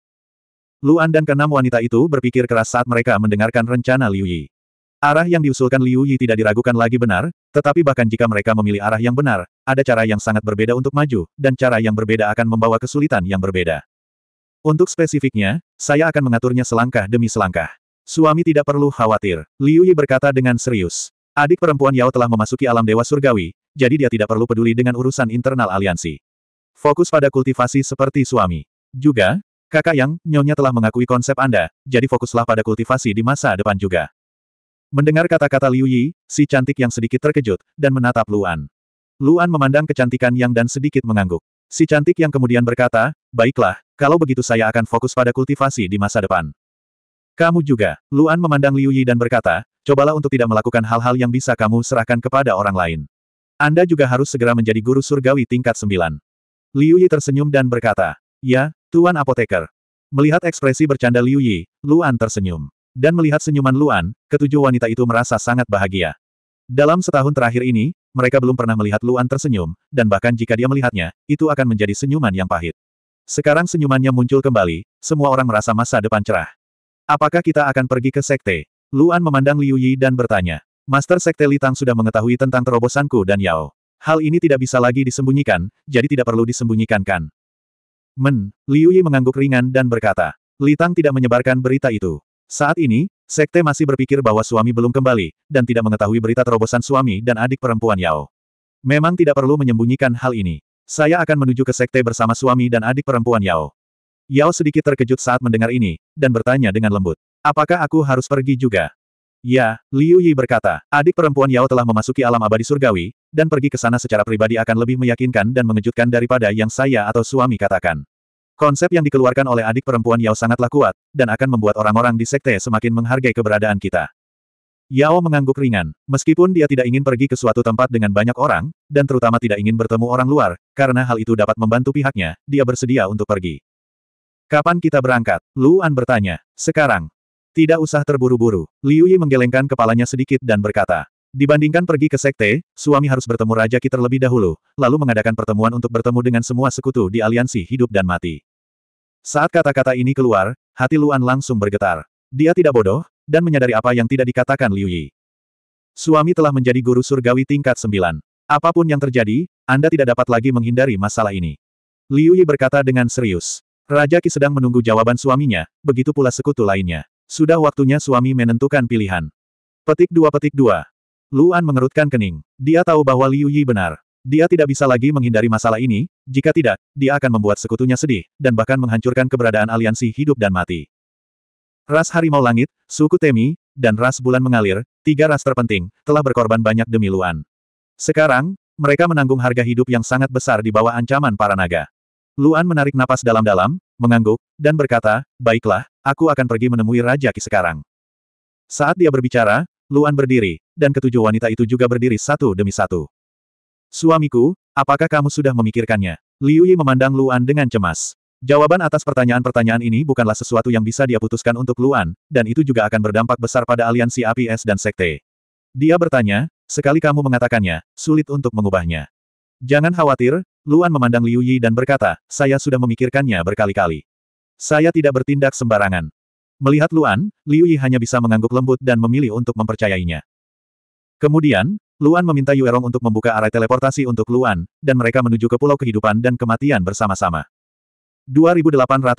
Luan dan keenam wanita itu berpikir keras saat mereka mendengarkan rencana Liu Yi. Arah yang diusulkan Liu Yi tidak diragukan lagi benar, tetapi bahkan jika mereka memilih arah yang benar, ada cara yang sangat berbeda untuk maju, dan cara yang berbeda akan membawa kesulitan yang berbeda. Untuk spesifiknya, saya akan mengaturnya selangkah demi selangkah. Suami tidak perlu khawatir, Liu Yi berkata dengan serius. Adik perempuan Yao telah memasuki alam dewa surgawi, jadi dia tidak perlu peduli dengan urusan internal aliansi. Fokus pada kultivasi seperti suami. Juga, Kakak Yang, Nyonya telah mengakui konsep Anda, jadi fokuslah pada kultivasi di masa depan juga. Mendengar kata-kata Liu Yi, si cantik yang sedikit terkejut, dan menatap Luan. Luan memandang kecantikan Yang dan sedikit mengangguk. Si cantik yang kemudian berkata, baiklah, kalau begitu saya akan fokus pada kultivasi di masa depan. Kamu juga, Luan memandang Liu Yi dan berkata, cobalah untuk tidak melakukan hal-hal yang bisa kamu serahkan kepada orang lain. Anda juga harus segera menjadi guru surgawi tingkat sembilan. Liu Yi tersenyum dan berkata, Ya, Tuan Apoteker. Melihat ekspresi bercanda Liu Yi, Luan tersenyum. Dan melihat senyuman Luan, ketujuh wanita itu merasa sangat bahagia. Dalam setahun terakhir ini, mereka belum pernah melihat Luan tersenyum, dan bahkan jika dia melihatnya, itu akan menjadi senyuman yang pahit. Sekarang senyumannya muncul kembali, semua orang merasa masa depan cerah. Apakah kita akan pergi ke sekte? Luan memandang Liu Yi dan bertanya. Master Sekte Litang sudah mengetahui tentang terobosanku dan Yao. Hal ini tidak bisa lagi disembunyikan, jadi tidak perlu disembunyikan kan. Men, Liu Yi mengangguk ringan dan berkata. Li Tang tidak menyebarkan berita itu. Saat ini, sekte masih berpikir bahwa suami belum kembali, dan tidak mengetahui berita terobosan suami dan adik perempuan Yao. Memang tidak perlu menyembunyikan hal ini. Saya akan menuju ke sekte bersama suami dan adik perempuan Yao. Yao sedikit terkejut saat mendengar ini, dan bertanya dengan lembut. Apakah aku harus pergi juga? Ya, Liu Yi berkata, adik perempuan Yao telah memasuki alam abadi surgawi, dan pergi ke sana secara pribadi akan lebih meyakinkan dan mengejutkan daripada yang saya atau suami katakan. Konsep yang dikeluarkan oleh adik perempuan Yao sangatlah kuat, dan akan membuat orang-orang di sekte semakin menghargai keberadaan kita. Yao mengangguk ringan. Meskipun dia tidak ingin pergi ke suatu tempat dengan banyak orang, dan terutama tidak ingin bertemu orang luar, karena hal itu dapat membantu pihaknya, dia bersedia untuk pergi. Kapan kita berangkat? Luan bertanya. Sekarang. Tidak usah terburu-buru, Liu Yi menggelengkan kepalanya sedikit dan berkata, Dibandingkan pergi ke sekte, suami harus bertemu Raja Ki terlebih dahulu, lalu mengadakan pertemuan untuk bertemu dengan semua sekutu di aliansi hidup dan mati. Saat kata-kata ini keluar, hati Luan langsung bergetar. Dia tidak bodoh, dan menyadari apa yang tidak dikatakan Liu Yi. Suami telah menjadi guru surgawi tingkat sembilan. Apapun yang terjadi, Anda tidak dapat lagi menghindari masalah ini. Liu Yi berkata dengan serius. Raja Ki sedang menunggu jawaban suaminya, begitu pula sekutu lainnya. Sudah waktunya suami menentukan pilihan. Petik dua petik dua. Luan mengerutkan kening. Dia tahu bahwa Liu Yi benar. Dia tidak bisa lagi menghindari masalah ini, jika tidak, dia akan membuat sekutunya sedih, dan bahkan menghancurkan keberadaan aliansi hidup dan mati. Ras Harimau Langit, Suku Temi, dan Ras Bulan Mengalir, tiga ras terpenting, telah berkorban banyak demi Luan. Sekarang, mereka menanggung harga hidup yang sangat besar di bawah ancaman para naga. Luan menarik napas dalam-dalam, mengangguk, dan berkata, baiklah, Aku akan pergi menemui Raja Ki sekarang. Saat dia berbicara, Luan berdiri, dan ketujuh wanita itu juga berdiri satu demi satu. Suamiku, apakah kamu sudah memikirkannya? Liu Yi memandang Luan dengan cemas. Jawaban atas pertanyaan-pertanyaan ini bukanlah sesuatu yang bisa dia putuskan untuk Luan, dan itu juga akan berdampak besar pada aliansi APS dan sekte. Dia bertanya, sekali kamu mengatakannya, sulit untuk mengubahnya. Jangan khawatir, Luan memandang Liu Yi dan berkata, saya sudah memikirkannya berkali-kali. Saya tidak bertindak sembarangan. Melihat Luan, Liu Yi hanya bisa mengangguk lembut dan memilih untuk mempercayainya. Kemudian, Luan meminta Yuerong untuk membuka arai teleportasi untuk Luan, dan mereka menuju ke Pulau Kehidupan dan Kematian bersama-sama. 2874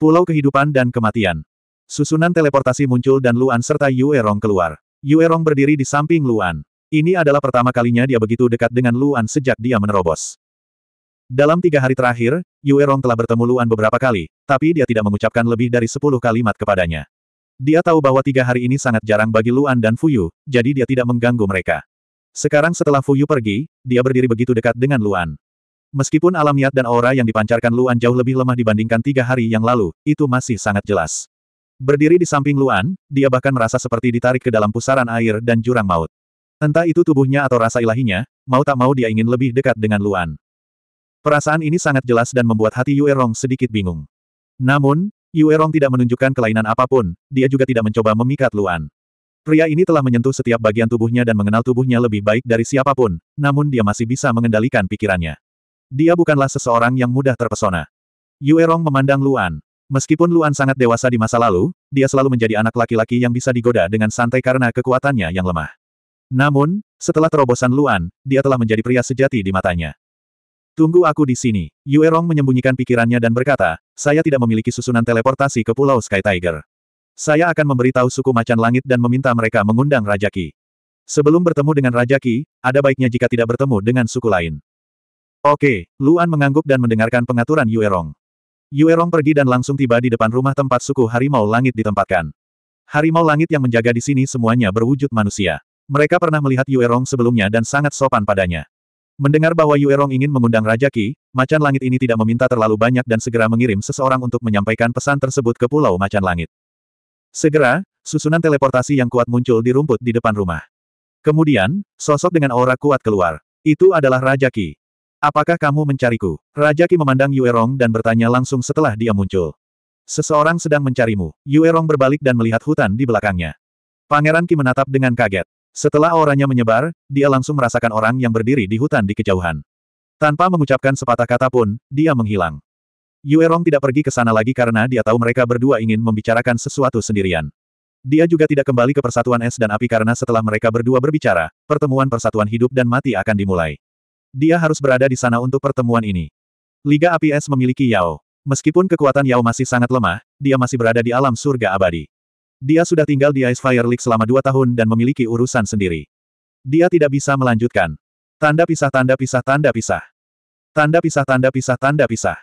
Pulau Kehidupan dan Kematian Susunan teleportasi muncul dan Luan serta Yuerong keluar. Yuerong berdiri di samping Luan. Ini adalah pertama kalinya dia begitu dekat dengan Luan sejak dia menerobos. Dalam tiga hari terakhir, Yue Rong telah bertemu Luan beberapa kali, tapi dia tidak mengucapkan lebih dari sepuluh kalimat kepadanya. Dia tahu bahwa tiga hari ini sangat jarang bagi Luan dan Fuyu, jadi dia tidak mengganggu mereka. Sekarang setelah Fuyu pergi, dia berdiri begitu dekat dengan Luan. Meskipun alam niat dan aura yang dipancarkan Luan jauh lebih lemah dibandingkan tiga hari yang lalu, itu masih sangat jelas. Berdiri di samping Luan, dia bahkan merasa seperti ditarik ke dalam pusaran air dan jurang maut. Entah itu tubuhnya atau rasa ilahinya, mau tak mau dia ingin lebih dekat dengan Luan. Perasaan ini sangat jelas dan membuat hati Yue Rong sedikit bingung. Namun, Yue Rong tidak menunjukkan kelainan apapun, dia juga tidak mencoba memikat Luan. Pria ini telah menyentuh setiap bagian tubuhnya dan mengenal tubuhnya lebih baik dari siapapun, namun dia masih bisa mengendalikan pikirannya. Dia bukanlah seseorang yang mudah terpesona. Yue Rong memandang Luan. Meskipun Luan sangat dewasa di masa lalu, dia selalu menjadi anak laki-laki yang bisa digoda dengan santai karena kekuatannya yang lemah. Namun, setelah terobosan Luan, dia telah menjadi pria sejati di matanya. Tunggu aku di sini. Yue Rong menyembunyikan pikirannya dan berkata, saya tidak memiliki susunan teleportasi ke Pulau Sky Tiger. Saya akan memberitahu suku macan langit dan meminta mereka mengundang Raja Ki. Sebelum bertemu dengan Raja Ki, ada baiknya jika tidak bertemu dengan suku lain. Oke, Luan mengangguk dan mendengarkan pengaturan Yue Rong. Yue Rong pergi dan langsung tiba di depan rumah tempat suku Harimau Langit ditempatkan. Harimau Langit yang menjaga di sini semuanya berwujud manusia. Mereka pernah melihat Yue Rong sebelumnya dan sangat sopan padanya. Mendengar bahwa Yuerong ingin mengundang Raja Ki Macan Langit ini tidak meminta terlalu banyak dan segera mengirim seseorang untuk menyampaikan pesan tersebut ke Pulau Macan Langit. Segera, susunan teleportasi yang kuat muncul di rumput di depan rumah. Kemudian, sosok dengan aura kuat keluar. Itu adalah Raja Ki. Apakah kamu mencariku? Raja Ki memandang Yuerong dan bertanya langsung setelah dia muncul. Seseorang sedang mencarimu. Yuerong berbalik dan melihat hutan di belakangnya. Pangeran Ki menatap dengan kaget. Setelah auranya menyebar, dia langsung merasakan orang yang berdiri di hutan di kejauhan. Tanpa mengucapkan sepatah kata pun, dia menghilang. Yuerong tidak pergi ke sana lagi karena dia tahu mereka berdua ingin membicarakan sesuatu sendirian. Dia juga tidak kembali ke persatuan es dan api karena setelah mereka berdua berbicara, pertemuan persatuan hidup dan mati akan dimulai. Dia harus berada di sana untuk pertemuan ini. Liga Api Es memiliki Yao. Meskipun kekuatan Yao masih sangat lemah, dia masih berada di alam surga abadi. Dia sudah tinggal di Ice Fire League selama dua tahun dan memiliki urusan sendiri. Dia tidak bisa melanjutkan. Tanda pisah tanda pisah tanda pisah. Tanda pisah tanda pisah tanda pisah.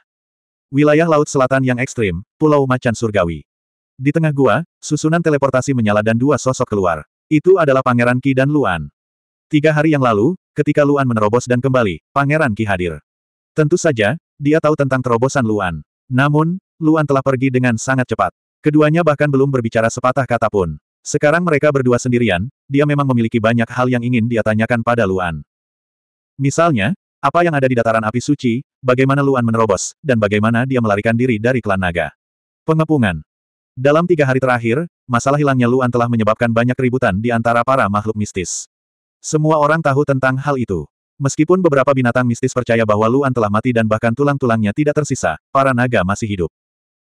Wilayah laut selatan yang ekstrim, Pulau Macan Surgawi. Di tengah gua, susunan teleportasi menyala dan dua sosok keluar. Itu adalah Pangeran Ki dan Luan. Tiga hari yang lalu, ketika Luan menerobos dan kembali, Pangeran Ki hadir. Tentu saja, dia tahu tentang terobosan Luan. Namun, Luan telah pergi dengan sangat cepat. Keduanya bahkan belum berbicara sepatah kata pun. Sekarang mereka berdua sendirian, dia memang memiliki banyak hal yang ingin dia tanyakan pada Luan. Misalnya, apa yang ada di dataran api suci, bagaimana Luan menerobos, dan bagaimana dia melarikan diri dari klan naga. Pengepungan. Dalam tiga hari terakhir, masalah hilangnya Luan telah menyebabkan banyak keributan di antara para makhluk mistis. Semua orang tahu tentang hal itu. Meskipun beberapa binatang mistis percaya bahwa Luan telah mati dan bahkan tulang-tulangnya tidak tersisa, para naga masih hidup.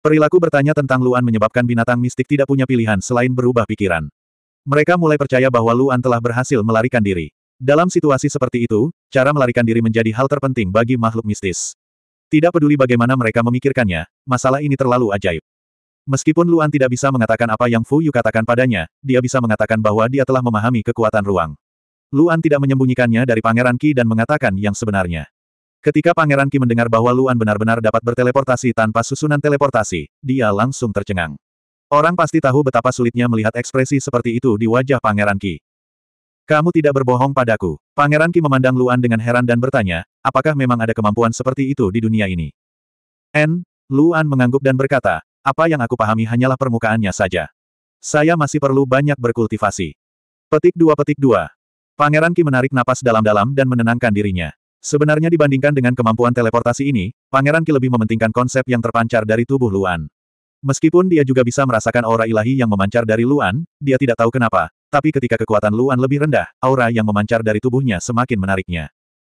Perilaku bertanya tentang Luan menyebabkan binatang mistik tidak punya pilihan selain berubah pikiran. Mereka mulai percaya bahwa Luan telah berhasil melarikan diri. Dalam situasi seperti itu, cara melarikan diri menjadi hal terpenting bagi makhluk mistis. Tidak peduli bagaimana mereka memikirkannya, masalah ini terlalu ajaib. Meskipun Luan tidak bisa mengatakan apa yang Fu Yu katakan padanya, dia bisa mengatakan bahwa dia telah memahami kekuatan ruang. Luan tidak menyembunyikannya dari Pangeran Qi dan mengatakan yang sebenarnya. Ketika Pangeran Ki mendengar bahwa Luan benar-benar dapat berteleportasi tanpa susunan teleportasi, dia langsung tercengang. Orang pasti tahu betapa sulitnya melihat ekspresi seperti itu di wajah Pangeran Ki. Kamu tidak berbohong padaku. Pangeran Ki memandang Luan dengan heran dan bertanya, apakah memang ada kemampuan seperti itu di dunia ini? N. Luan mengangguk dan berkata, apa yang aku pahami hanyalah permukaannya saja. Saya masih perlu banyak berkultivasi. Petik dua petik dua. Pangeran Ki menarik napas dalam-dalam dan menenangkan dirinya. Sebenarnya dibandingkan dengan kemampuan teleportasi ini, Pangeran Ki lebih mementingkan konsep yang terpancar dari tubuh Luan. Meskipun dia juga bisa merasakan aura ilahi yang memancar dari Luan, dia tidak tahu kenapa, tapi ketika kekuatan Luan lebih rendah, aura yang memancar dari tubuhnya semakin menariknya.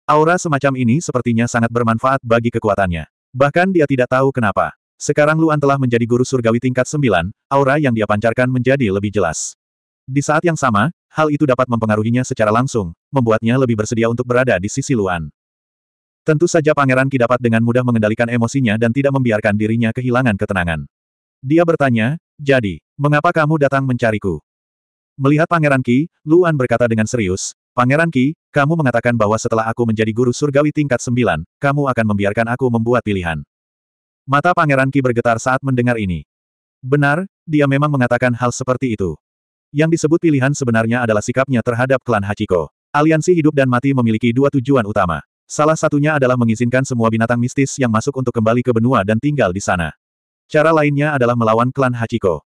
Aura semacam ini sepertinya sangat bermanfaat bagi kekuatannya. Bahkan dia tidak tahu kenapa. Sekarang Luan telah menjadi guru surgawi tingkat 9, aura yang dia pancarkan menjadi lebih jelas. Di saat yang sama, hal itu dapat mempengaruhinya secara langsung, membuatnya lebih bersedia untuk berada di sisi Luan. Tentu saja Pangeran Ki dapat dengan mudah mengendalikan emosinya dan tidak membiarkan dirinya kehilangan ketenangan. Dia bertanya, jadi, mengapa kamu datang mencariku? Melihat Pangeran Ki, Luan berkata dengan serius, Pangeran Ki, kamu mengatakan bahwa setelah aku menjadi guru surgawi tingkat sembilan, kamu akan membiarkan aku membuat pilihan. Mata Pangeran Ki bergetar saat mendengar ini. Benar, dia memang mengatakan hal seperti itu. Yang disebut pilihan sebenarnya adalah sikapnya terhadap klan Hachiko. Aliansi hidup dan mati memiliki dua tujuan utama. Salah satunya adalah mengizinkan semua binatang mistis yang masuk untuk kembali ke benua dan tinggal di sana. Cara lainnya adalah melawan klan Hachiko.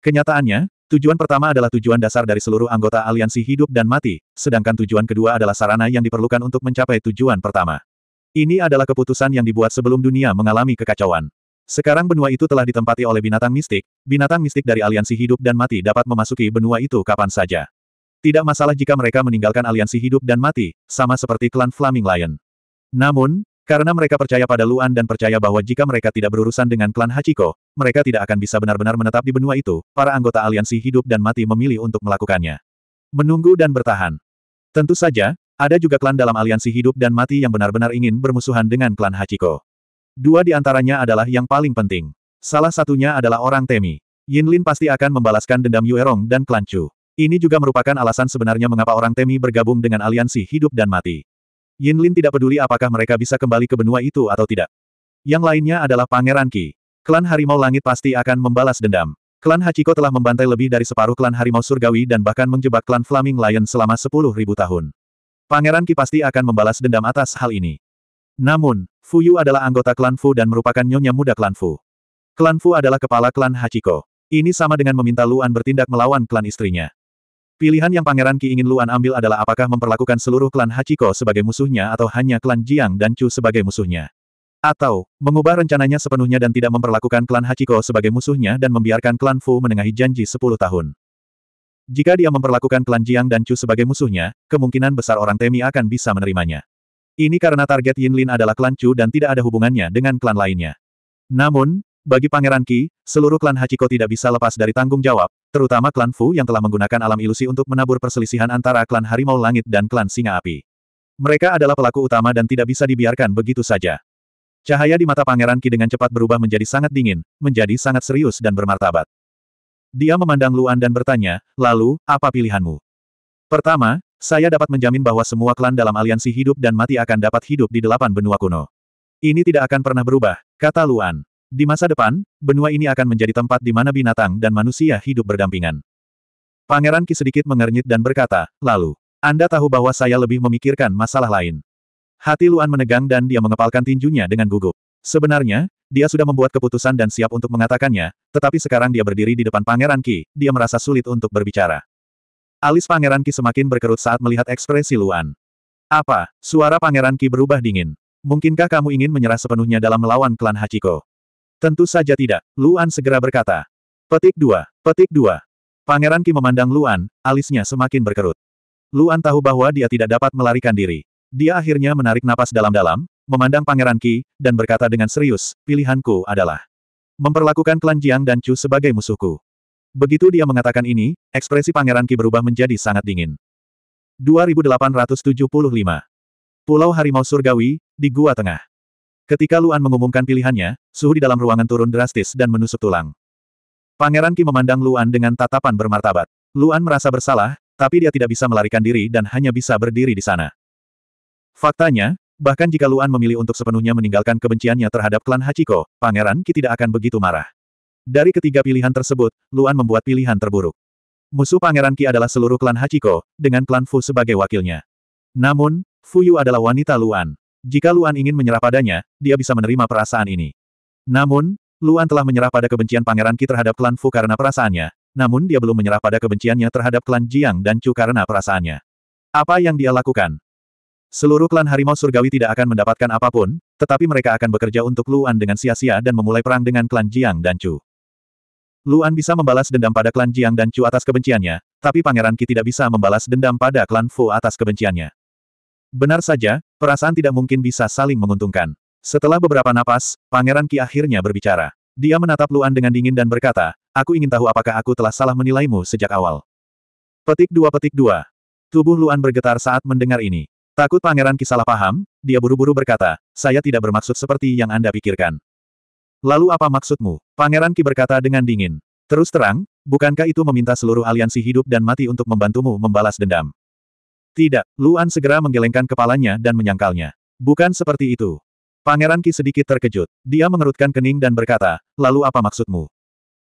Kenyataannya, tujuan pertama adalah tujuan dasar dari seluruh anggota aliansi hidup dan mati, sedangkan tujuan kedua adalah sarana yang diperlukan untuk mencapai tujuan pertama. Ini adalah keputusan yang dibuat sebelum dunia mengalami kekacauan. Sekarang benua itu telah ditempati oleh binatang mistik, binatang mistik dari aliansi hidup dan mati dapat memasuki benua itu kapan saja. Tidak masalah jika mereka meninggalkan aliansi hidup dan mati, sama seperti klan Flaming Lion. Namun, karena mereka percaya pada Luan dan percaya bahwa jika mereka tidak berurusan dengan klan Hachiko, mereka tidak akan bisa benar-benar menetap di benua itu, para anggota aliansi hidup dan mati memilih untuk melakukannya. Menunggu dan bertahan. Tentu saja, ada juga klan dalam aliansi hidup dan mati yang benar-benar ingin bermusuhan dengan klan Hachiko. Dua di antaranya adalah yang paling penting. Salah satunya adalah orang Temi. Yin Lin pasti akan membalaskan dendam Yuerong dan klan Chu. Ini juga merupakan alasan sebenarnya mengapa orang Temi bergabung dengan aliansi hidup dan mati. Yin Lin tidak peduli apakah mereka bisa kembali ke benua itu atau tidak. Yang lainnya adalah Pangeran Ki. Klan Harimau Langit pasti akan membalas dendam. Klan Hachiko telah membantai lebih dari separuh klan Harimau Surgawi dan bahkan menjebak klan Flaming Lion selama 10.000 tahun. Pangeran Ki pasti akan membalas dendam atas hal ini. Namun, Fu Yu adalah anggota klan Fu dan merupakan nyonya muda klan Fu. Klan Fu adalah kepala klan Hachiko. Ini sama dengan meminta Luan bertindak melawan klan istrinya. Pilihan yang Pangeran Ki ingin Luan ambil adalah apakah memperlakukan seluruh klan Hachiko sebagai musuhnya atau hanya klan Jiang dan Chu sebagai musuhnya. Atau, mengubah rencananya sepenuhnya dan tidak memperlakukan klan Hachiko sebagai musuhnya dan membiarkan klan Fu menengahi janji 10 tahun. Jika dia memperlakukan klan Jiang dan Chu sebagai musuhnya, kemungkinan besar orang Temi akan bisa menerimanya. Ini karena target Yin Lin adalah klan Chu dan tidak ada hubungannya dengan klan lainnya. Namun, bagi Pangeran Qi, seluruh klan Hachiko tidak bisa lepas dari tanggung jawab, terutama klan Fu yang telah menggunakan alam ilusi untuk menabur perselisihan antara klan Harimau Langit dan klan Singa Api. Mereka adalah pelaku utama dan tidak bisa dibiarkan begitu saja. Cahaya di mata Pangeran Qi dengan cepat berubah menjadi sangat dingin, menjadi sangat serius dan bermartabat. Dia memandang Luan dan bertanya, lalu, apa pilihanmu? Pertama, saya dapat menjamin bahwa semua klan dalam aliansi hidup dan mati akan dapat hidup di delapan benua kuno. Ini tidak akan pernah berubah, kata Luan. Di masa depan, benua ini akan menjadi tempat di mana binatang dan manusia hidup berdampingan. Pangeran Ki sedikit mengernyit dan berkata, lalu, Anda tahu bahwa saya lebih memikirkan masalah lain. Hati Luan menegang dan dia mengepalkan tinjunya dengan gugup. Sebenarnya, dia sudah membuat keputusan dan siap untuk mengatakannya, tetapi sekarang dia berdiri di depan Pangeran Ki, dia merasa sulit untuk berbicara. Alis Pangeran Ki semakin berkerut saat melihat ekspresi Luan. Apa? Suara Pangeran Ki berubah dingin. Mungkinkah kamu ingin menyerah sepenuhnya dalam melawan klan Hachiko? Tentu saja tidak, Luan segera berkata. Petik dua, petik dua. Pangeran Ki memandang Luan, alisnya semakin berkerut. Luan tahu bahwa dia tidak dapat melarikan diri. Dia akhirnya menarik napas dalam-dalam, memandang Pangeran Ki, dan berkata dengan serius, pilihanku adalah memperlakukan klan Jiang dan Chu sebagai musuhku. Begitu dia mengatakan ini, ekspresi Pangeran Ki berubah menjadi sangat dingin. 2875. Pulau Harimau Surgawi, di Gua Tengah. Ketika Luan mengumumkan pilihannya, suhu di dalam ruangan turun drastis dan menusuk tulang. Pangeran Ki memandang Luan dengan tatapan bermartabat. Luan merasa bersalah, tapi dia tidak bisa melarikan diri dan hanya bisa berdiri di sana. Faktanya, bahkan jika Luan memilih untuk sepenuhnya meninggalkan kebenciannya terhadap klan Hachiko, Pangeran Ki tidak akan begitu marah. Dari ketiga pilihan tersebut, Luan membuat pilihan terburuk. Musuh Pangeran Ki adalah seluruh klan Hachiko, dengan klan Fu sebagai wakilnya. Namun, Fu Yu adalah wanita Luan. Jika Luan ingin menyerah padanya, dia bisa menerima perasaan ini. Namun, Luan telah menyerah pada kebencian Pangeran Ki terhadap klan Fu karena perasaannya, namun dia belum menyerah pada kebenciannya terhadap klan Jiang dan Chu karena perasaannya. Apa yang dia lakukan? Seluruh klan harimau surgawi tidak akan mendapatkan apapun, tetapi mereka akan bekerja untuk Luan dengan sia-sia dan memulai perang dengan klan Jiang dan Chu. Luan bisa membalas dendam pada klan Jiang dan Chu atas kebenciannya, tapi Pangeran Ki tidak bisa membalas dendam pada klan Fu atas kebenciannya. Benar saja, perasaan tidak mungkin bisa saling menguntungkan. Setelah beberapa napas, Pangeran Ki akhirnya berbicara. Dia menatap Luan dengan dingin dan berkata, aku ingin tahu apakah aku telah salah menilaimu sejak awal. Petik dua petik dua. Tubuh Luan bergetar saat mendengar ini. Takut Pangeran Ki salah paham, dia buru-buru berkata, saya tidak bermaksud seperti yang Anda pikirkan. Lalu apa maksudmu? Pangeran Ki berkata dengan dingin. Terus terang, bukankah itu meminta seluruh aliansi hidup dan mati untuk membantumu membalas dendam? Tidak, Luan segera menggelengkan kepalanya dan menyangkalnya. Bukan seperti itu. Pangeran Ki sedikit terkejut. Dia mengerutkan kening dan berkata, lalu apa maksudmu?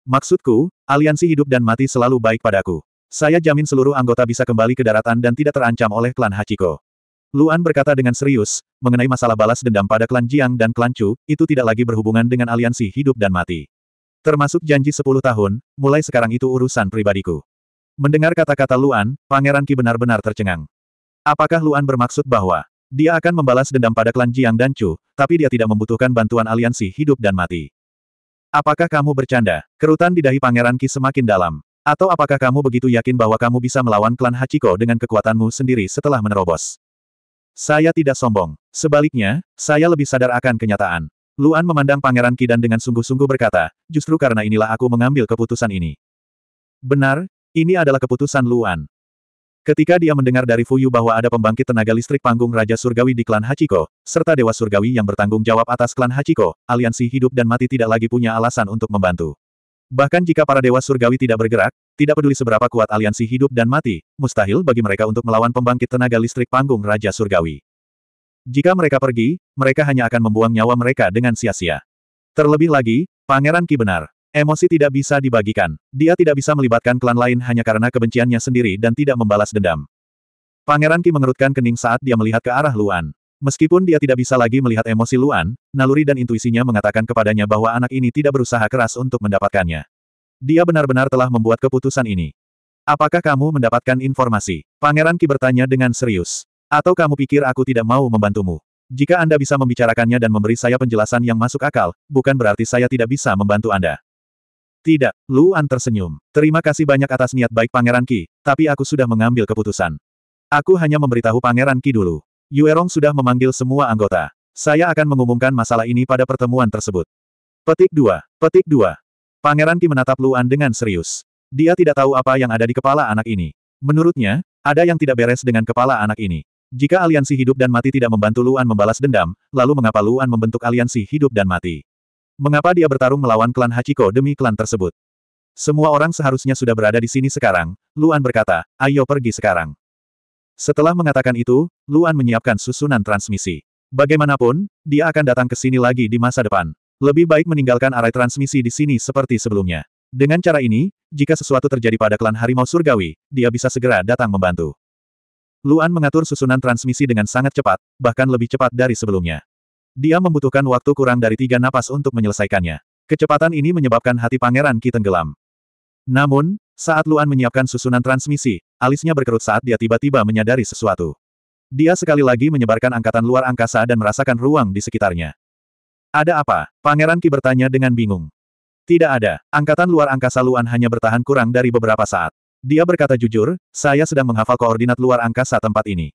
Maksudku, aliansi hidup dan mati selalu baik padaku. Saya jamin seluruh anggota bisa kembali ke daratan dan tidak terancam oleh klan Hachiko. Luan berkata dengan serius, mengenai masalah balas dendam pada klan Jiang dan klan Chu, itu tidak lagi berhubungan dengan aliansi hidup dan mati. Termasuk janji 10 tahun, mulai sekarang itu urusan pribadiku. Mendengar kata-kata Luan, Pangeran Ki benar-benar tercengang. Apakah Luan bermaksud bahwa dia akan membalas dendam pada klan Jiang dan Chu, tapi dia tidak membutuhkan bantuan aliansi hidup dan mati? Apakah kamu bercanda? Kerutan di dahi Pangeran Ki semakin dalam. Atau apakah kamu begitu yakin bahwa kamu bisa melawan klan Hachiko dengan kekuatanmu sendiri setelah menerobos? Saya tidak sombong. Sebaliknya, saya lebih sadar akan kenyataan. Luan memandang Pangeran Kidan dengan sungguh-sungguh berkata, justru karena inilah aku mengambil keputusan ini. Benar, ini adalah keputusan Luan. Ketika dia mendengar dari Fuyu bahwa ada pembangkit tenaga listrik panggung Raja Surgawi di klan Hachiko, serta Dewa Surgawi yang bertanggung jawab atas klan Hachiko, aliansi hidup dan mati tidak lagi punya alasan untuk membantu. Bahkan jika para dewa surgawi tidak bergerak, tidak peduli seberapa kuat aliansi hidup dan mati, mustahil bagi mereka untuk melawan pembangkit tenaga listrik panggung Raja Surgawi. Jika mereka pergi, mereka hanya akan membuang nyawa mereka dengan sia-sia. Terlebih lagi, Pangeran Ki benar. Emosi tidak bisa dibagikan. Dia tidak bisa melibatkan klan lain hanya karena kebenciannya sendiri dan tidak membalas dendam. Pangeran Ki mengerutkan kening saat dia melihat ke arah Luan. Meskipun dia tidak bisa lagi melihat emosi Luan, naluri dan intuisinya mengatakan kepadanya bahwa anak ini tidak berusaha keras untuk mendapatkannya. Dia benar-benar telah membuat keputusan ini. Apakah kamu mendapatkan informasi? Pangeran Ki bertanya dengan serius. Atau kamu pikir aku tidak mau membantumu? Jika Anda bisa membicarakannya dan memberi saya penjelasan yang masuk akal, bukan berarti saya tidak bisa membantu Anda. Tidak, Luan tersenyum. Terima kasih banyak atas niat baik Pangeran Ki, tapi aku sudah mengambil keputusan. Aku hanya memberitahu Pangeran Ki dulu. Yuerong sudah memanggil semua anggota. Saya akan mengumumkan masalah ini pada pertemuan tersebut. Petik 2. Petik 2. Pangeran Ki menatap Luan dengan serius. Dia tidak tahu apa yang ada di kepala anak ini. Menurutnya, ada yang tidak beres dengan kepala anak ini. Jika aliansi hidup dan mati tidak membantu Luan membalas dendam, lalu mengapa Luan membentuk aliansi hidup dan mati? Mengapa dia bertarung melawan klan Hachiko demi klan tersebut? Semua orang seharusnya sudah berada di sini sekarang, Luan berkata, ayo pergi sekarang. Setelah mengatakan itu, Luan menyiapkan susunan transmisi. Bagaimanapun, dia akan datang ke sini lagi di masa depan. Lebih baik meninggalkan arai transmisi di sini seperti sebelumnya. Dengan cara ini, jika sesuatu terjadi pada klan harimau surgawi, dia bisa segera datang membantu. Luan mengatur susunan transmisi dengan sangat cepat, bahkan lebih cepat dari sebelumnya. Dia membutuhkan waktu kurang dari tiga napas untuk menyelesaikannya. Kecepatan ini menyebabkan hati Pangeran Ki tenggelam. Namun, saat Luan menyiapkan susunan transmisi, alisnya berkerut saat dia tiba-tiba menyadari sesuatu. Dia sekali lagi menyebarkan angkatan luar angkasa dan merasakan ruang di sekitarnya. Ada apa? Pangeran Ki bertanya dengan bingung. Tidak ada, angkatan luar angkasa Luan hanya bertahan kurang dari beberapa saat. Dia berkata jujur, saya sedang menghafal koordinat luar angkasa tempat ini.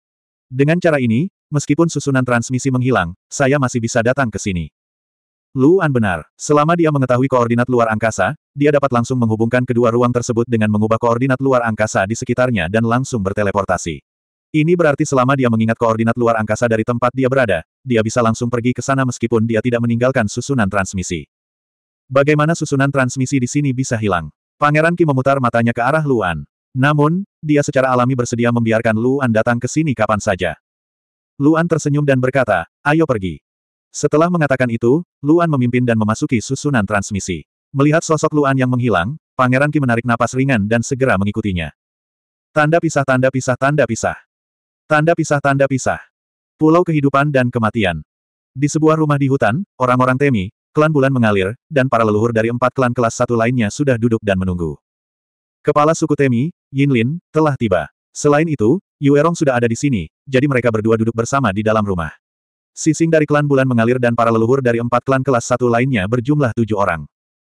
Dengan cara ini, meskipun susunan transmisi menghilang, saya masih bisa datang ke sini. Luan benar. Selama dia mengetahui koordinat luar angkasa, dia dapat langsung menghubungkan kedua ruang tersebut dengan mengubah koordinat luar angkasa di sekitarnya dan langsung berteleportasi. Ini berarti selama dia mengingat koordinat luar angkasa dari tempat dia berada, dia bisa langsung pergi ke sana meskipun dia tidak meninggalkan susunan transmisi. Bagaimana susunan transmisi di sini bisa hilang? Pangeran Ki memutar matanya ke arah Luan. Namun, dia secara alami bersedia membiarkan Luan datang ke sini kapan saja. Luan tersenyum dan berkata, ayo pergi. Setelah mengatakan itu, Luan memimpin dan memasuki susunan transmisi. Melihat sosok Luan yang menghilang, Pangeran Ki menarik napas ringan dan segera mengikutinya. Tanda pisah tanda pisah tanda pisah. Tanda pisah tanda pisah. Pulau kehidupan dan kematian. Di sebuah rumah di hutan, orang-orang Temi, klan bulan mengalir, dan para leluhur dari empat klan kelas satu lainnya sudah duduk dan menunggu. Kepala suku Temi, Yin Lin, telah tiba. Selain itu, Yuerong sudah ada di sini, jadi mereka berdua duduk bersama di dalam rumah. Sising dari klan bulan mengalir dan para leluhur dari empat klan kelas satu lainnya berjumlah tujuh orang.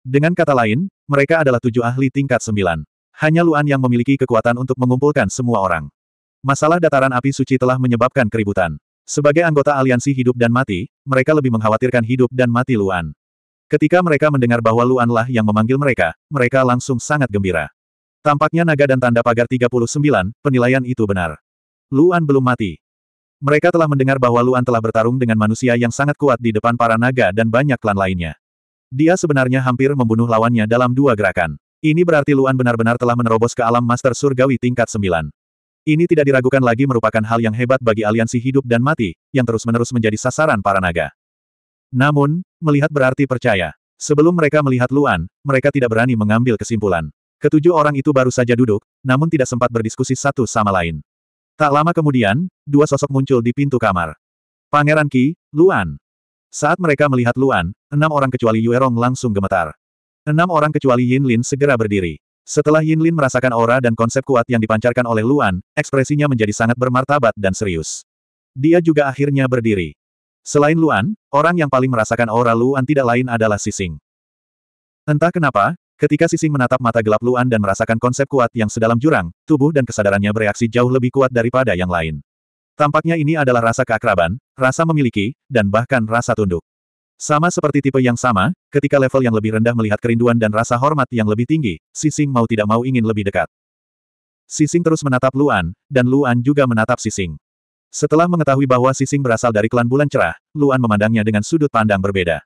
Dengan kata lain, mereka adalah tujuh ahli tingkat sembilan. Hanya Luan yang memiliki kekuatan untuk mengumpulkan semua orang. Masalah dataran api suci telah menyebabkan keributan. Sebagai anggota aliansi hidup dan mati, mereka lebih mengkhawatirkan hidup dan mati Luan. Ketika mereka mendengar bahwa Luanlah yang memanggil mereka, mereka langsung sangat gembira. Tampaknya naga dan tanda pagar 39, penilaian itu benar. Luan belum mati, mereka telah mendengar bahwa Luan telah bertarung dengan manusia yang sangat kuat di depan para naga dan banyak klan lainnya. Dia sebenarnya hampir membunuh lawannya dalam dua gerakan. Ini berarti Luan benar-benar telah menerobos ke alam master surgawi tingkat 9. Ini tidak diragukan lagi merupakan hal yang hebat bagi aliansi hidup dan mati, yang terus-menerus menjadi sasaran para naga. Namun, melihat berarti percaya. Sebelum mereka melihat Luan, mereka tidak berani mengambil kesimpulan. Ketujuh orang itu baru saja duduk, namun tidak sempat berdiskusi satu sama lain. Tak lama kemudian, dua sosok muncul di pintu kamar. Pangeran Ki, Luan. Saat mereka melihat Luan, enam orang kecuali Yuerong langsung gemetar. Enam orang kecuali Yin Lin segera berdiri. Setelah Yin Lin merasakan aura dan konsep kuat yang dipancarkan oleh Luan, ekspresinya menjadi sangat bermartabat dan serius. Dia juga akhirnya berdiri. Selain Luan, orang yang paling merasakan aura Luan tidak lain adalah Sising. Entah kenapa, Ketika Sising menatap mata gelap Luan dan merasakan konsep kuat yang sedalam jurang, tubuh dan kesadarannya bereaksi jauh lebih kuat daripada yang lain. Tampaknya ini adalah rasa keakraban, rasa memiliki, dan bahkan rasa tunduk. Sama seperti tipe yang sama, ketika level yang lebih rendah melihat kerinduan dan rasa hormat yang lebih tinggi, Sising mau tidak mau ingin lebih dekat. Sising terus menatap Luan, dan Luan juga menatap Sising. Setelah mengetahui bahwa Sising berasal dari klan Bulan Cerah, Luan memandangnya dengan sudut pandang berbeda.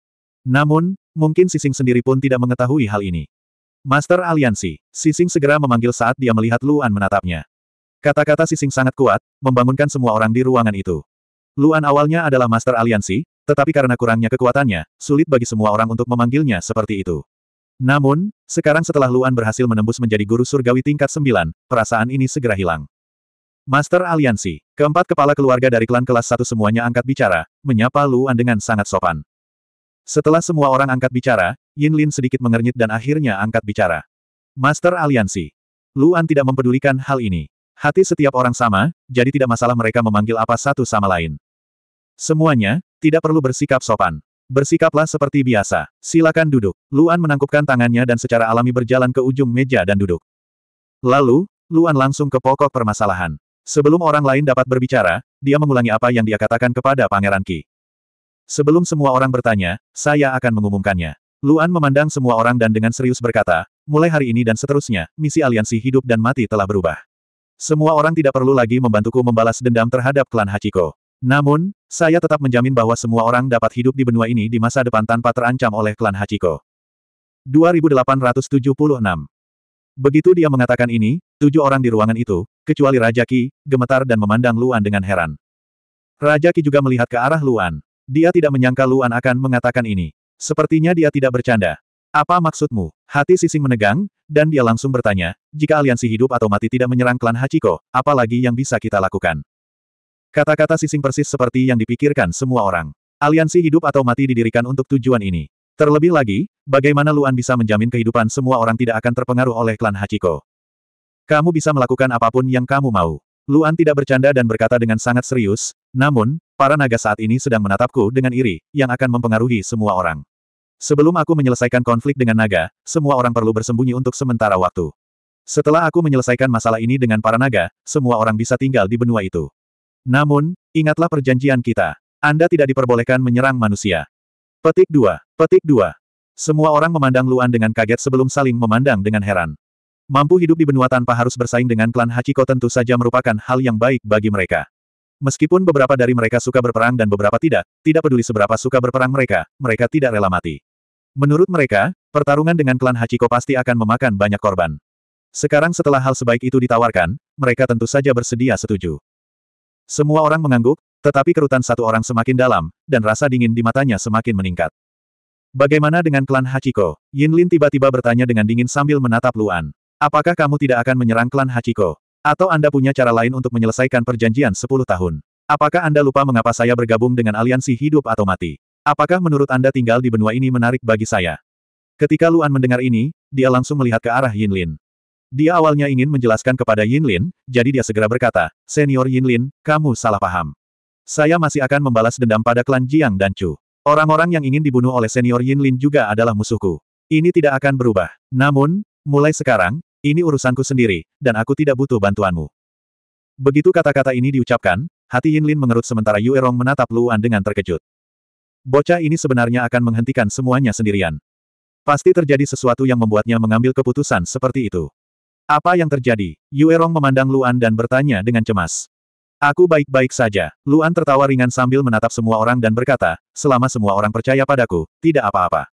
Namun, mungkin Sising sendiri pun tidak mengetahui hal ini. Master Aliansi, Sising segera memanggil saat dia melihat Luan menatapnya. Kata-kata Sising sangat kuat, membangunkan semua orang di ruangan itu. Luan awalnya adalah Master Aliansi, tetapi karena kurangnya kekuatannya, sulit bagi semua orang untuk memanggilnya seperti itu. Namun, sekarang setelah Luan berhasil menembus menjadi guru surgawi tingkat 9, perasaan ini segera hilang. Master Aliansi, keempat kepala keluarga dari klan kelas Satu semuanya angkat bicara, menyapa Luan dengan sangat sopan. Setelah semua orang angkat bicara, Yin Lin sedikit mengernyit dan akhirnya angkat bicara. Master Aliansi. Luan tidak mempedulikan hal ini. Hati setiap orang sama, jadi tidak masalah mereka memanggil apa satu sama lain. Semuanya, tidak perlu bersikap sopan. Bersikaplah seperti biasa. Silakan duduk. Luan menangkupkan tangannya dan secara alami berjalan ke ujung meja dan duduk. Lalu, Luan langsung ke pokok permasalahan. Sebelum orang lain dapat berbicara, dia mengulangi apa yang dia katakan kepada Pangeran Ki. Sebelum semua orang bertanya, saya akan mengumumkannya. Luan memandang semua orang dan dengan serius berkata, mulai hari ini dan seterusnya, misi aliansi hidup dan mati telah berubah. Semua orang tidak perlu lagi membantuku membalas dendam terhadap klan Hachiko. Namun, saya tetap menjamin bahwa semua orang dapat hidup di benua ini di masa depan tanpa terancam oleh klan Hachiko. 2876 Begitu dia mengatakan ini, tujuh orang di ruangan itu, kecuali Raja Ki, gemetar dan memandang Luan dengan heran. Raja Ki juga melihat ke arah Luan. Dia tidak menyangka Luan akan mengatakan ini. Sepertinya dia tidak bercanda. Apa maksudmu? Hati Sising menegang, dan dia langsung bertanya, jika aliansi hidup atau mati tidak menyerang klan Hachiko, apalagi yang bisa kita lakukan? Kata-kata Sising persis seperti yang dipikirkan semua orang. Aliansi hidup atau mati didirikan untuk tujuan ini. Terlebih lagi, bagaimana Luan bisa menjamin kehidupan semua orang tidak akan terpengaruh oleh klan Hachiko? Kamu bisa melakukan apapun yang kamu mau. Luan tidak bercanda dan berkata dengan sangat serius, namun, Para naga saat ini sedang menatapku dengan iri, yang akan mempengaruhi semua orang. Sebelum aku menyelesaikan konflik dengan naga, semua orang perlu bersembunyi untuk sementara waktu. Setelah aku menyelesaikan masalah ini dengan para naga, semua orang bisa tinggal di benua itu. Namun, ingatlah perjanjian kita. Anda tidak diperbolehkan menyerang manusia. Petik 2. Petik 2. Semua orang memandang Luan dengan kaget sebelum saling memandang dengan heran. Mampu hidup di benua tanpa harus bersaing dengan klan Hachiko tentu saja merupakan hal yang baik bagi mereka. Meskipun beberapa dari mereka suka berperang dan beberapa tidak, tidak peduli seberapa suka berperang mereka, mereka tidak rela mati. Menurut mereka, pertarungan dengan klan Hachiko pasti akan memakan banyak korban. Sekarang setelah hal sebaik itu ditawarkan, mereka tentu saja bersedia setuju. Semua orang mengangguk, tetapi kerutan satu orang semakin dalam, dan rasa dingin di matanya semakin meningkat. Bagaimana dengan klan Hachiko? Yin Lin tiba-tiba bertanya dengan dingin sambil menatap Luan. Apakah kamu tidak akan menyerang klan Hachiko? Atau Anda punya cara lain untuk menyelesaikan perjanjian 10 tahun? Apakah Anda lupa mengapa saya bergabung dengan aliansi hidup atau mati? Apakah menurut Anda tinggal di benua ini menarik bagi saya? Ketika Luan mendengar ini, dia langsung melihat ke arah Yin Lin. Dia awalnya ingin menjelaskan kepada Yin Lin, jadi dia segera berkata, Senior Yin Lin, kamu salah paham. Saya masih akan membalas dendam pada klan Jiang dan Chu. Orang-orang yang ingin dibunuh oleh Senior Yin Lin juga adalah musuhku. Ini tidak akan berubah. Namun, mulai sekarang, ini urusanku sendiri, dan aku tidak butuh bantuanmu. Begitu kata-kata ini diucapkan, hati Yin Lin mengerut sementara Yue Rong menatap Luan dengan terkejut. Bocah ini sebenarnya akan menghentikan semuanya sendirian. Pasti terjadi sesuatu yang membuatnya mengambil keputusan seperti itu. Apa yang terjadi? Yue Rong memandang Luan dan bertanya dengan cemas. Aku baik-baik saja. Luan tertawa ringan sambil menatap semua orang dan berkata, selama semua orang percaya padaku, tidak apa-apa.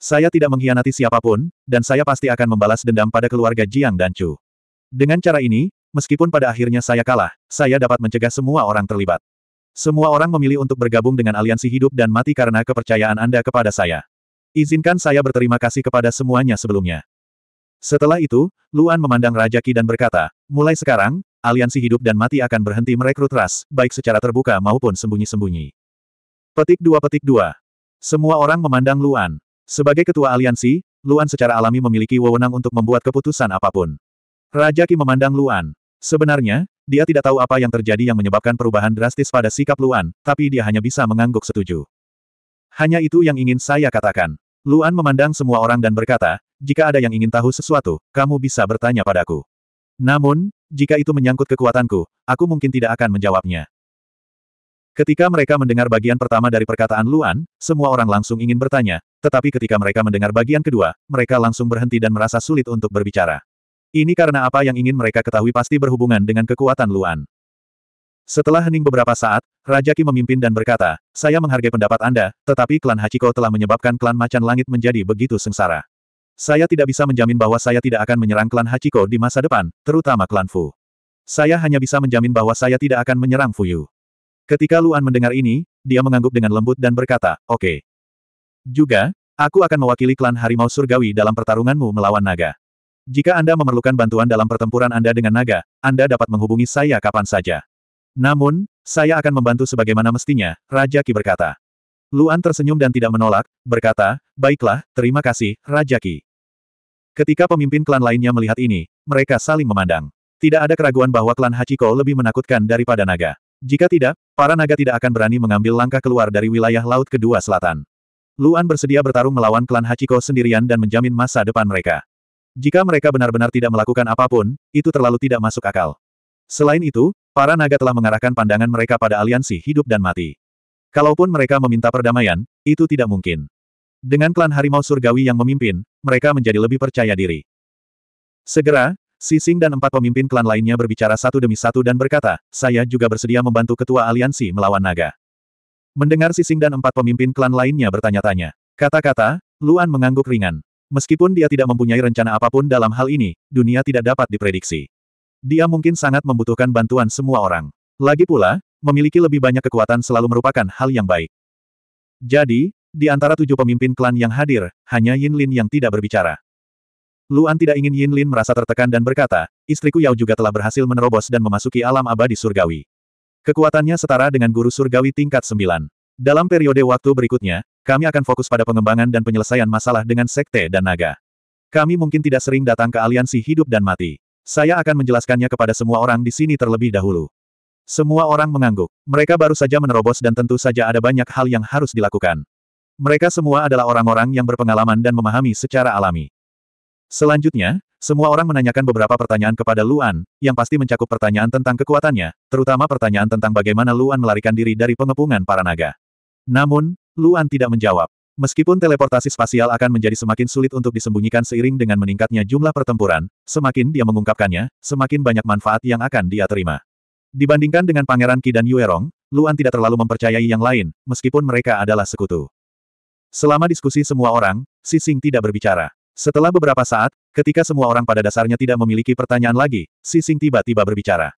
Saya tidak mengkhianati siapapun, dan saya pasti akan membalas dendam pada keluarga Jiang dan Chu. Dengan cara ini, meskipun pada akhirnya saya kalah, saya dapat mencegah semua orang terlibat. Semua orang memilih untuk bergabung dengan aliansi hidup dan mati karena kepercayaan Anda kepada saya. Izinkan saya berterima kasih kepada semuanya sebelumnya. Setelah itu, Luan memandang Raja Qi dan berkata, mulai sekarang, aliansi hidup dan mati akan berhenti merekrut ras, baik secara terbuka maupun sembunyi-sembunyi. Petik dua Petik dua. Semua orang memandang Luan. Sebagai ketua aliansi, Luan secara alami memiliki wewenang untuk membuat keputusan apapun. Raja Qi memandang Luan. Sebenarnya, dia tidak tahu apa yang terjadi yang menyebabkan perubahan drastis pada sikap Luan, tapi dia hanya bisa mengangguk setuju. Hanya itu yang ingin saya katakan. Luan memandang semua orang dan berkata, jika ada yang ingin tahu sesuatu, kamu bisa bertanya padaku. Namun, jika itu menyangkut kekuatanku, aku mungkin tidak akan menjawabnya. Ketika mereka mendengar bagian pertama dari perkataan Luan, semua orang langsung ingin bertanya, tetapi ketika mereka mendengar bagian kedua, mereka langsung berhenti dan merasa sulit untuk berbicara. Ini karena apa yang ingin mereka ketahui pasti berhubungan dengan kekuatan Luan. Setelah hening beberapa saat, Raja Ki memimpin dan berkata, saya menghargai pendapat Anda, tetapi klan Hachiko telah menyebabkan klan Macan Langit menjadi begitu sengsara. Saya tidak bisa menjamin bahwa saya tidak akan menyerang klan Hachiko di masa depan, terutama klan Fu. Saya hanya bisa menjamin bahwa saya tidak akan menyerang Fuyu. Ketika Luan mendengar ini, dia mengangguk dengan lembut dan berkata, oke. Okay. Juga, aku akan mewakili klan harimau surgawi dalam pertarunganmu melawan naga. Jika Anda memerlukan bantuan dalam pertempuran Anda dengan naga, Anda dapat menghubungi saya kapan saja. Namun, saya akan membantu sebagaimana mestinya, Raja Ki berkata. Luan tersenyum dan tidak menolak, berkata, baiklah, terima kasih, Raja Ki. Ketika pemimpin klan lainnya melihat ini, mereka saling memandang. Tidak ada keraguan bahwa klan Hachiko lebih menakutkan daripada naga. Jika tidak, para naga tidak akan berani mengambil langkah keluar dari wilayah Laut Kedua Selatan. Luan bersedia bertarung melawan klan Hachiko sendirian dan menjamin masa depan mereka. Jika mereka benar-benar tidak melakukan apapun, itu terlalu tidak masuk akal. Selain itu, para naga telah mengarahkan pandangan mereka pada aliansi hidup dan mati. Kalaupun mereka meminta perdamaian, itu tidak mungkin. Dengan klan harimau surgawi yang memimpin, mereka menjadi lebih percaya diri. Segera, Sising dan empat pemimpin klan lainnya berbicara satu demi satu dan berkata, saya juga bersedia membantu ketua aliansi melawan naga. Mendengar Sising dan empat pemimpin klan lainnya bertanya-tanya. Kata-kata, Luan mengangguk ringan. Meskipun dia tidak mempunyai rencana apapun dalam hal ini, dunia tidak dapat diprediksi. Dia mungkin sangat membutuhkan bantuan semua orang. Lagi pula, memiliki lebih banyak kekuatan selalu merupakan hal yang baik. Jadi, di antara tujuh pemimpin klan yang hadir, hanya Yin Lin yang tidak berbicara. Luan tidak ingin Yin Lin merasa tertekan dan berkata, istriku Yao juga telah berhasil menerobos dan memasuki alam abadi surgawi. Kekuatannya setara dengan guru surgawi tingkat 9. Dalam periode waktu berikutnya, kami akan fokus pada pengembangan dan penyelesaian masalah dengan sekte dan naga. Kami mungkin tidak sering datang ke aliansi hidup dan mati. Saya akan menjelaskannya kepada semua orang di sini terlebih dahulu. Semua orang mengangguk. Mereka baru saja menerobos dan tentu saja ada banyak hal yang harus dilakukan. Mereka semua adalah orang-orang yang berpengalaman dan memahami secara alami. Selanjutnya, semua orang menanyakan beberapa pertanyaan kepada Luan, yang pasti mencakup pertanyaan tentang kekuatannya, terutama pertanyaan tentang bagaimana Luan melarikan diri dari pengepungan para naga. Namun, Luan tidak menjawab. Meskipun teleportasi spasial akan menjadi semakin sulit untuk disembunyikan seiring dengan meningkatnya jumlah pertempuran, semakin dia mengungkapkannya, semakin banyak manfaat yang akan dia terima. Dibandingkan dengan Pangeran Ki dan Yuerong, Luan tidak terlalu mempercayai yang lain, meskipun mereka adalah sekutu. Selama diskusi semua orang, Sising tidak berbicara. Setelah beberapa saat, ketika semua orang pada dasarnya tidak memiliki pertanyaan lagi, Sising tiba-tiba berbicara.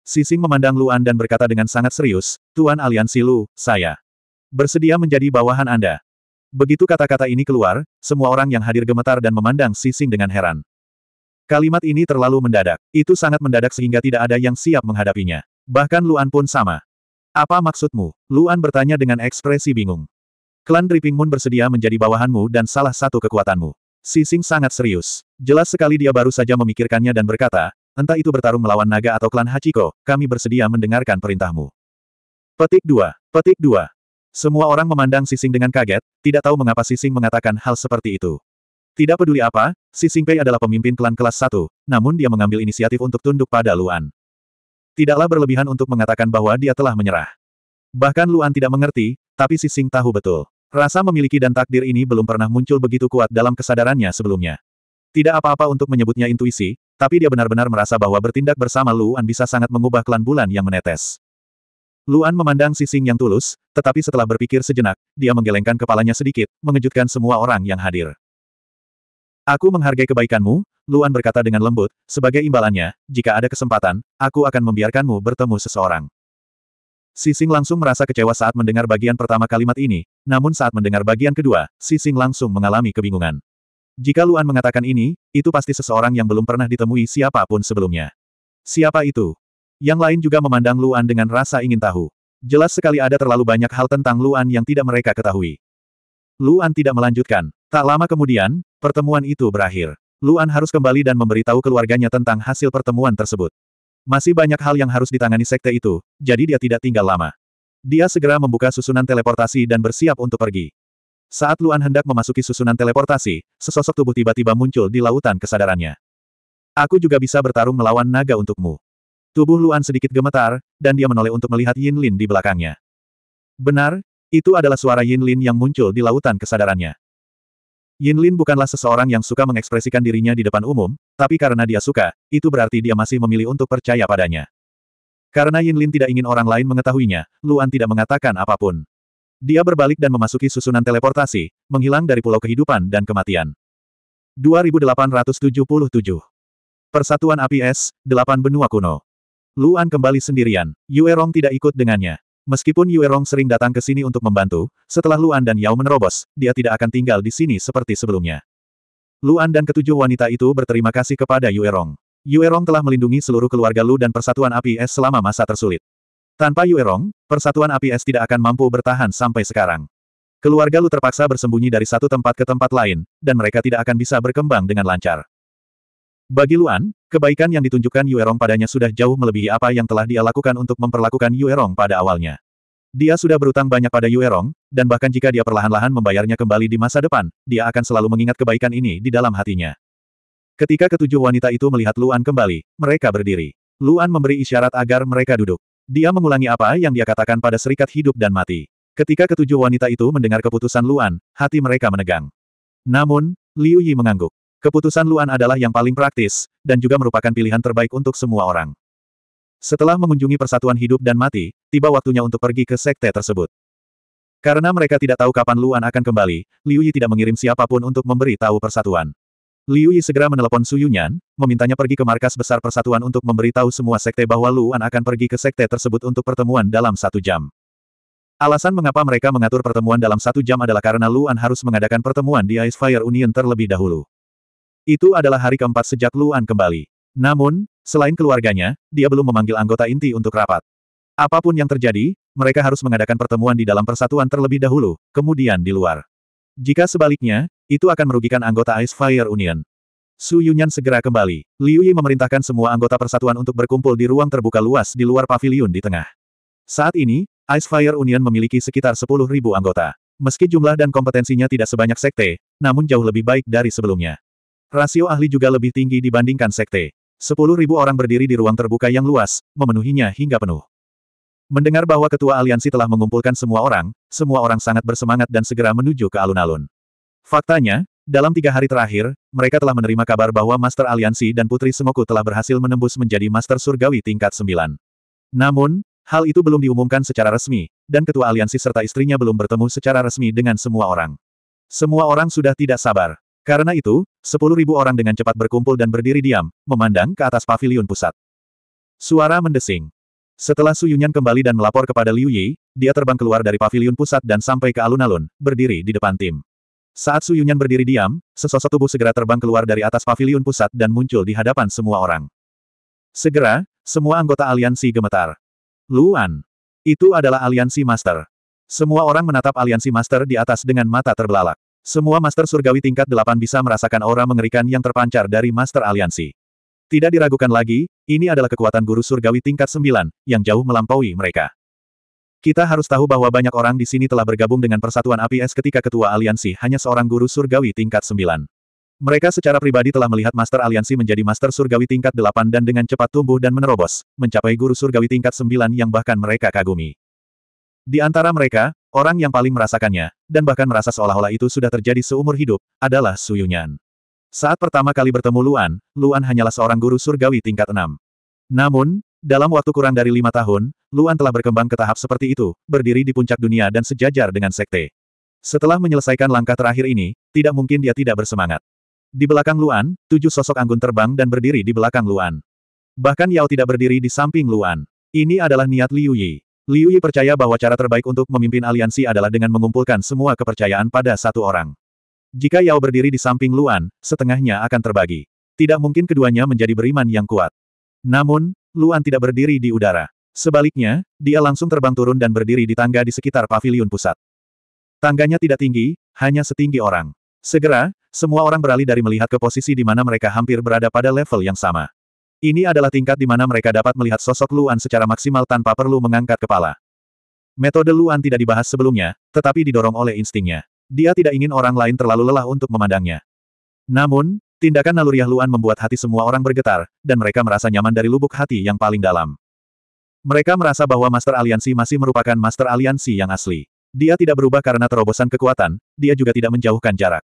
Sising memandang Luan dan berkata dengan sangat serius, Tuan Aliansi Lu, saya bersedia menjadi bawahan Anda. Begitu kata-kata ini keluar, semua orang yang hadir gemetar dan memandang Sising dengan heran. Kalimat ini terlalu mendadak, itu sangat mendadak sehingga tidak ada yang siap menghadapinya. Bahkan Luan pun sama. Apa maksudmu? Luan bertanya dengan ekspresi bingung. Klan Dripping Moon bersedia menjadi bawahanmu dan salah satu kekuatanmu. Sising sangat serius. Jelas sekali dia baru saja memikirkannya dan berkata, entah itu bertarung melawan naga atau klan Hachiko, kami bersedia mendengarkan perintahmu. Petik 2. Petik 2. Semua orang memandang Sising dengan kaget, tidak tahu mengapa Sising mengatakan hal seperti itu. Tidak peduli apa, Sising Pei adalah pemimpin klan kelas 1, namun dia mengambil inisiatif untuk tunduk pada Luan. Tidaklah berlebihan untuk mengatakan bahwa dia telah menyerah. Bahkan Luan tidak mengerti, tapi Sising tahu betul. Rasa memiliki dan takdir ini belum pernah muncul begitu kuat dalam kesadarannya sebelumnya. Tidak apa-apa untuk menyebutnya intuisi, tapi dia benar-benar merasa bahwa bertindak bersama Luan bisa sangat mengubah klan bulan yang menetes. Luan memandang Sising yang tulus, tetapi setelah berpikir sejenak, dia menggelengkan kepalanya sedikit, mengejutkan semua orang yang hadir. Aku menghargai kebaikanmu, Luan berkata dengan lembut, sebagai imbalannya, jika ada kesempatan, aku akan membiarkanmu bertemu seseorang. Sising langsung merasa kecewa saat mendengar bagian pertama kalimat ini, namun saat mendengar bagian kedua, Sising langsung mengalami kebingungan. Jika Luan mengatakan ini, itu pasti seseorang yang belum pernah ditemui siapapun sebelumnya. Siapa itu? Yang lain juga memandang Luan dengan rasa ingin tahu. Jelas sekali ada terlalu banyak hal tentang Luan yang tidak mereka ketahui. Luan tidak melanjutkan. Tak lama kemudian, pertemuan itu berakhir. Luan harus kembali dan memberitahu keluarganya tentang hasil pertemuan tersebut. Masih banyak hal yang harus ditangani sekte itu, jadi dia tidak tinggal lama. Dia segera membuka susunan teleportasi dan bersiap untuk pergi. Saat Luan hendak memasuki susunan teleportasi, sesosok tubuh tiba-tiba muncul di lautan kesadarannya. Aku juga bisa bertarung melawan naga untukmu. Tubuh Luan sedikit gemetar, dan dia menoleh untuk melihat Yin Lin di belakangnya. Benar, itu adalah suara Yin Lin yang muncul di lautan kesadarannya. Yin Lin bukanlah seseorang yang suka mengekspresikan dirinya di depan umum, tapi karena dia suka, itu berarti dia masih memilih untuk percaya padanya. Karena Yin Lin tidak ingin orang lain mengetahuinya, Luan tidak mengatakan apapun. Dia berbalik dan memasuki susunan teleportasi, menghilang dari pulau kehidupan dan kematian. 2877 Persatuan APS, Es, Delapan Benua Kuno Luan kembali sendirian, Yue Rong tidak ikut dengannya. Meskipun Yuerong sering datang ke sini untuk membantu, setelah Luan dan Yao menerobos, dia tidak akan tinggal di sini seperti sebelumnya. Luan dan ketujuh wanita itu berterima kasih kepada Yuerong. Yuerong telah melindungi seluruh keluarga Lu dan Persatuan Api Es selama masa tersulit. Tanpa Yuerong, Persatuan Api Es tidak akan mampu bertahan sampai sekarang. Keluarga Lu terpaksa bersembunyi dari satu tempat ke tempat lain, dan mereka tidak akan bisa berkembang dengan lancar. Bagi Luan, Kebaikan yang ditunjukkan Yuerong padanya sudah jauh melebihi apa yang telah dia lakukan untuk memperlakukan Yuerong pada awalnya. Dia sudah berutang banyak pada Yuerong, dan bahkan jika dia perlahan-lahan membayarnya kembali di masa depan, dia akan selalu mengingat kebaikan ini di dalam hatinya. Ketika ketujuh wanita itu melihat Luan kembali, mereka berdiri. Luan memberi isyarat agar mereka duduk. Dia mengulangi apa yang dia katakan pada serikat hidup dan mati. Ketika ketujuh wanita itu mendengar keputusan Luan, hati mereka menegang. Namun, Liu Yi mengangguk. Keputusan Luan adalah yang paling praktis, dan juga merupakan pilihan terbaik untuk semua orang. Setelah mengunjungi persatuan hidup dan mati, tiba waktunya untuk pergi ke sekte tersebut. Karena mereka tidak tahu kapan Luan akan kembali, Liu Yi tidak mengirim siapapun untuk memberi tahu persatuan. Liu Yi segera menelepon Su Yunyan, memintanya pergi ke markas besar persatuan untuk memberi tahu semua sekte bahwa Luan akan pergi ke sekte tersebut untuk pertemuan dalam satu jam. Alasan mengapa mereka mengatur pertemuan dalam satu jam adalah karena Luan harus mengadakan pertemuan di Ice Fire Union terlebih dahulu. Itu adalah hari keempat sejak Luan kembali. Namun, selain keluarganya, dia belum memanggil anggota inti untuk rapat. Apapun yang terjadi, mereka harus mengadakan pertemuan di dalam persatuan terlebih dahulu, kemudian di luar. Jika sebaliknya, itu akan merugikan anggota Ice Fire Union. Su Yunyan segera kembali. Liu Yi memerintahkan semua anggota persatuan untuk berkumpul di ruang terbuka luas di luar pavilion di tengah. Saat ini, Ice Fire Union memiliki sekitar 10.000 anggota. Meski jumlah dan kompetensinya tidak sebanyak sekte, namun jauh lebih baik dari sebelumnya. Rasio ahli juga lebih tinggi dibandingkan sekte. Sepuluh ribu orang berdiri di ruang terbuka yang luas, memenuhinya hingga penuh. Mendengar bahwa ketua aliansi telah mengumpulkan semua orang, semua orang sangat bersemangat dan segera menuju ke alun-alun. Faktanya, dalam tiga hari terakhir, mereka telah menerima kabar bahwa Master Aliansi dan Putri Semoku telah berhasil menembus menjadi Master Surgawi tingkat 9. Namun, hal itu belum diumumkan secara resmi, dan ketua aliansi serta istrinya belum bertemu secara resmi dengan semua orang. Semua orang sudah tidak sabar. Karena itu, sepuluh ribu orang dengan cepat berkumpul dan berdiri diam, memandang ke atas pavilion pusat. Suara mendesing. Setelah Su Yunyan kembali dan melapor kepada Liu Yi, dia terbang keluar dari pavilion pusat dan sampai ke alun-alun, berdiri di depan tim. Saat Su Yunyan berdiri diam, sesosok tubuh segera terbang keluar dari atas pavilion pusat dan muncul di hadapan semua orang. Segera, semua anggota aliansi gemetar. Luan. Itu adalah aliansi master. Semua orang menatap aliansi master di atas dengan mata terbelalak. Semua Master Surgawi tingkat 8 bisa merasakan aura mengerikan yang terpancar dari Master Aliansi. Tidak diragukan lagi, ini adalah kekuatan guru surgawi tingkat 9, yang jauh melampaui mereka. Kita harus tahu bahwa banyak orang di sini telah bergabung dengan Persatuan APS ketika ketua aliansi hanya seorang guru surgawi tingkat 9. Mereka secara pribadi telah melihat Master Aliansi menjadi Master Surgawi tingkat 8 dan dengan cepat tumbuh dan menerobos, mencapai guru surgawi tingkat 9 yang bahkan mereka kagumi. Di antara mereka, Orang yang paling merasakannya, dan bahkan merasa seolah-olah itu sudah terjadi seumur hidup, adalah Su Yunyan. Saat pertama kali bertemu Luan, Luan hanyalah seorang guru surgawi tingkat enam. Namun, dalam waktu kurang dari lima tahun, Luan telah berkembang ke tahap seperti itu, berdiri di puncak dunia dan sejajar dengan sekte. Setelah menyelesaikan langkah terakhir ini, tidak mungkin dia tidak bersemangat. Di belakang Luan, tujuh sosok anggun terbang dan berdiri di belakang Luan. Bahkan Yao tidak berdiri di samping Luan. Ini adalah niat Liu Yi. Liu Yi percaya bahwa cara terbaik untuk memimpin aliansi adalah dengan mengumpulkan semua kepercayaan pada satu orang. Jika Yao berdiri di samping Luan, setengahnya akan terbagi. Tidak mungkin keduanya menjadi beriman yang kuat. Namun, Luan tidak berdiri di udara. Sebaliknya, dia langsung terbang turun dan berdiri di tangga di sekitar paviliun pusat. Tangganya tidak tinggi, hanya setinggi orang. Segera, semua orang beralih dari melihat ke posisi di mana mereka hampir berada pada level yang sama. Ini adalah tingkat di mana mereka dapat melihat sosok Luan secara maksimal tanpa perlu mengangkat kepala. Metode Luan tidak dibahas sebelumnya, tetapi didorong oleh instingnya. Dia tidak ingin orang lain terlalu lelah untuk memandangnya. Namun, tindakan naluriah Luan membuat hati semua orang bergetar, dan mereka merasa nyaman dari lubuk hati yang paling dalam. Mereka merasa bahwa Master Aliansi masih merupakan Master Aliansi yang asli. Dia tidak berubah karena terobosan kekuatan, dia juga tidak menjauhkan jarak.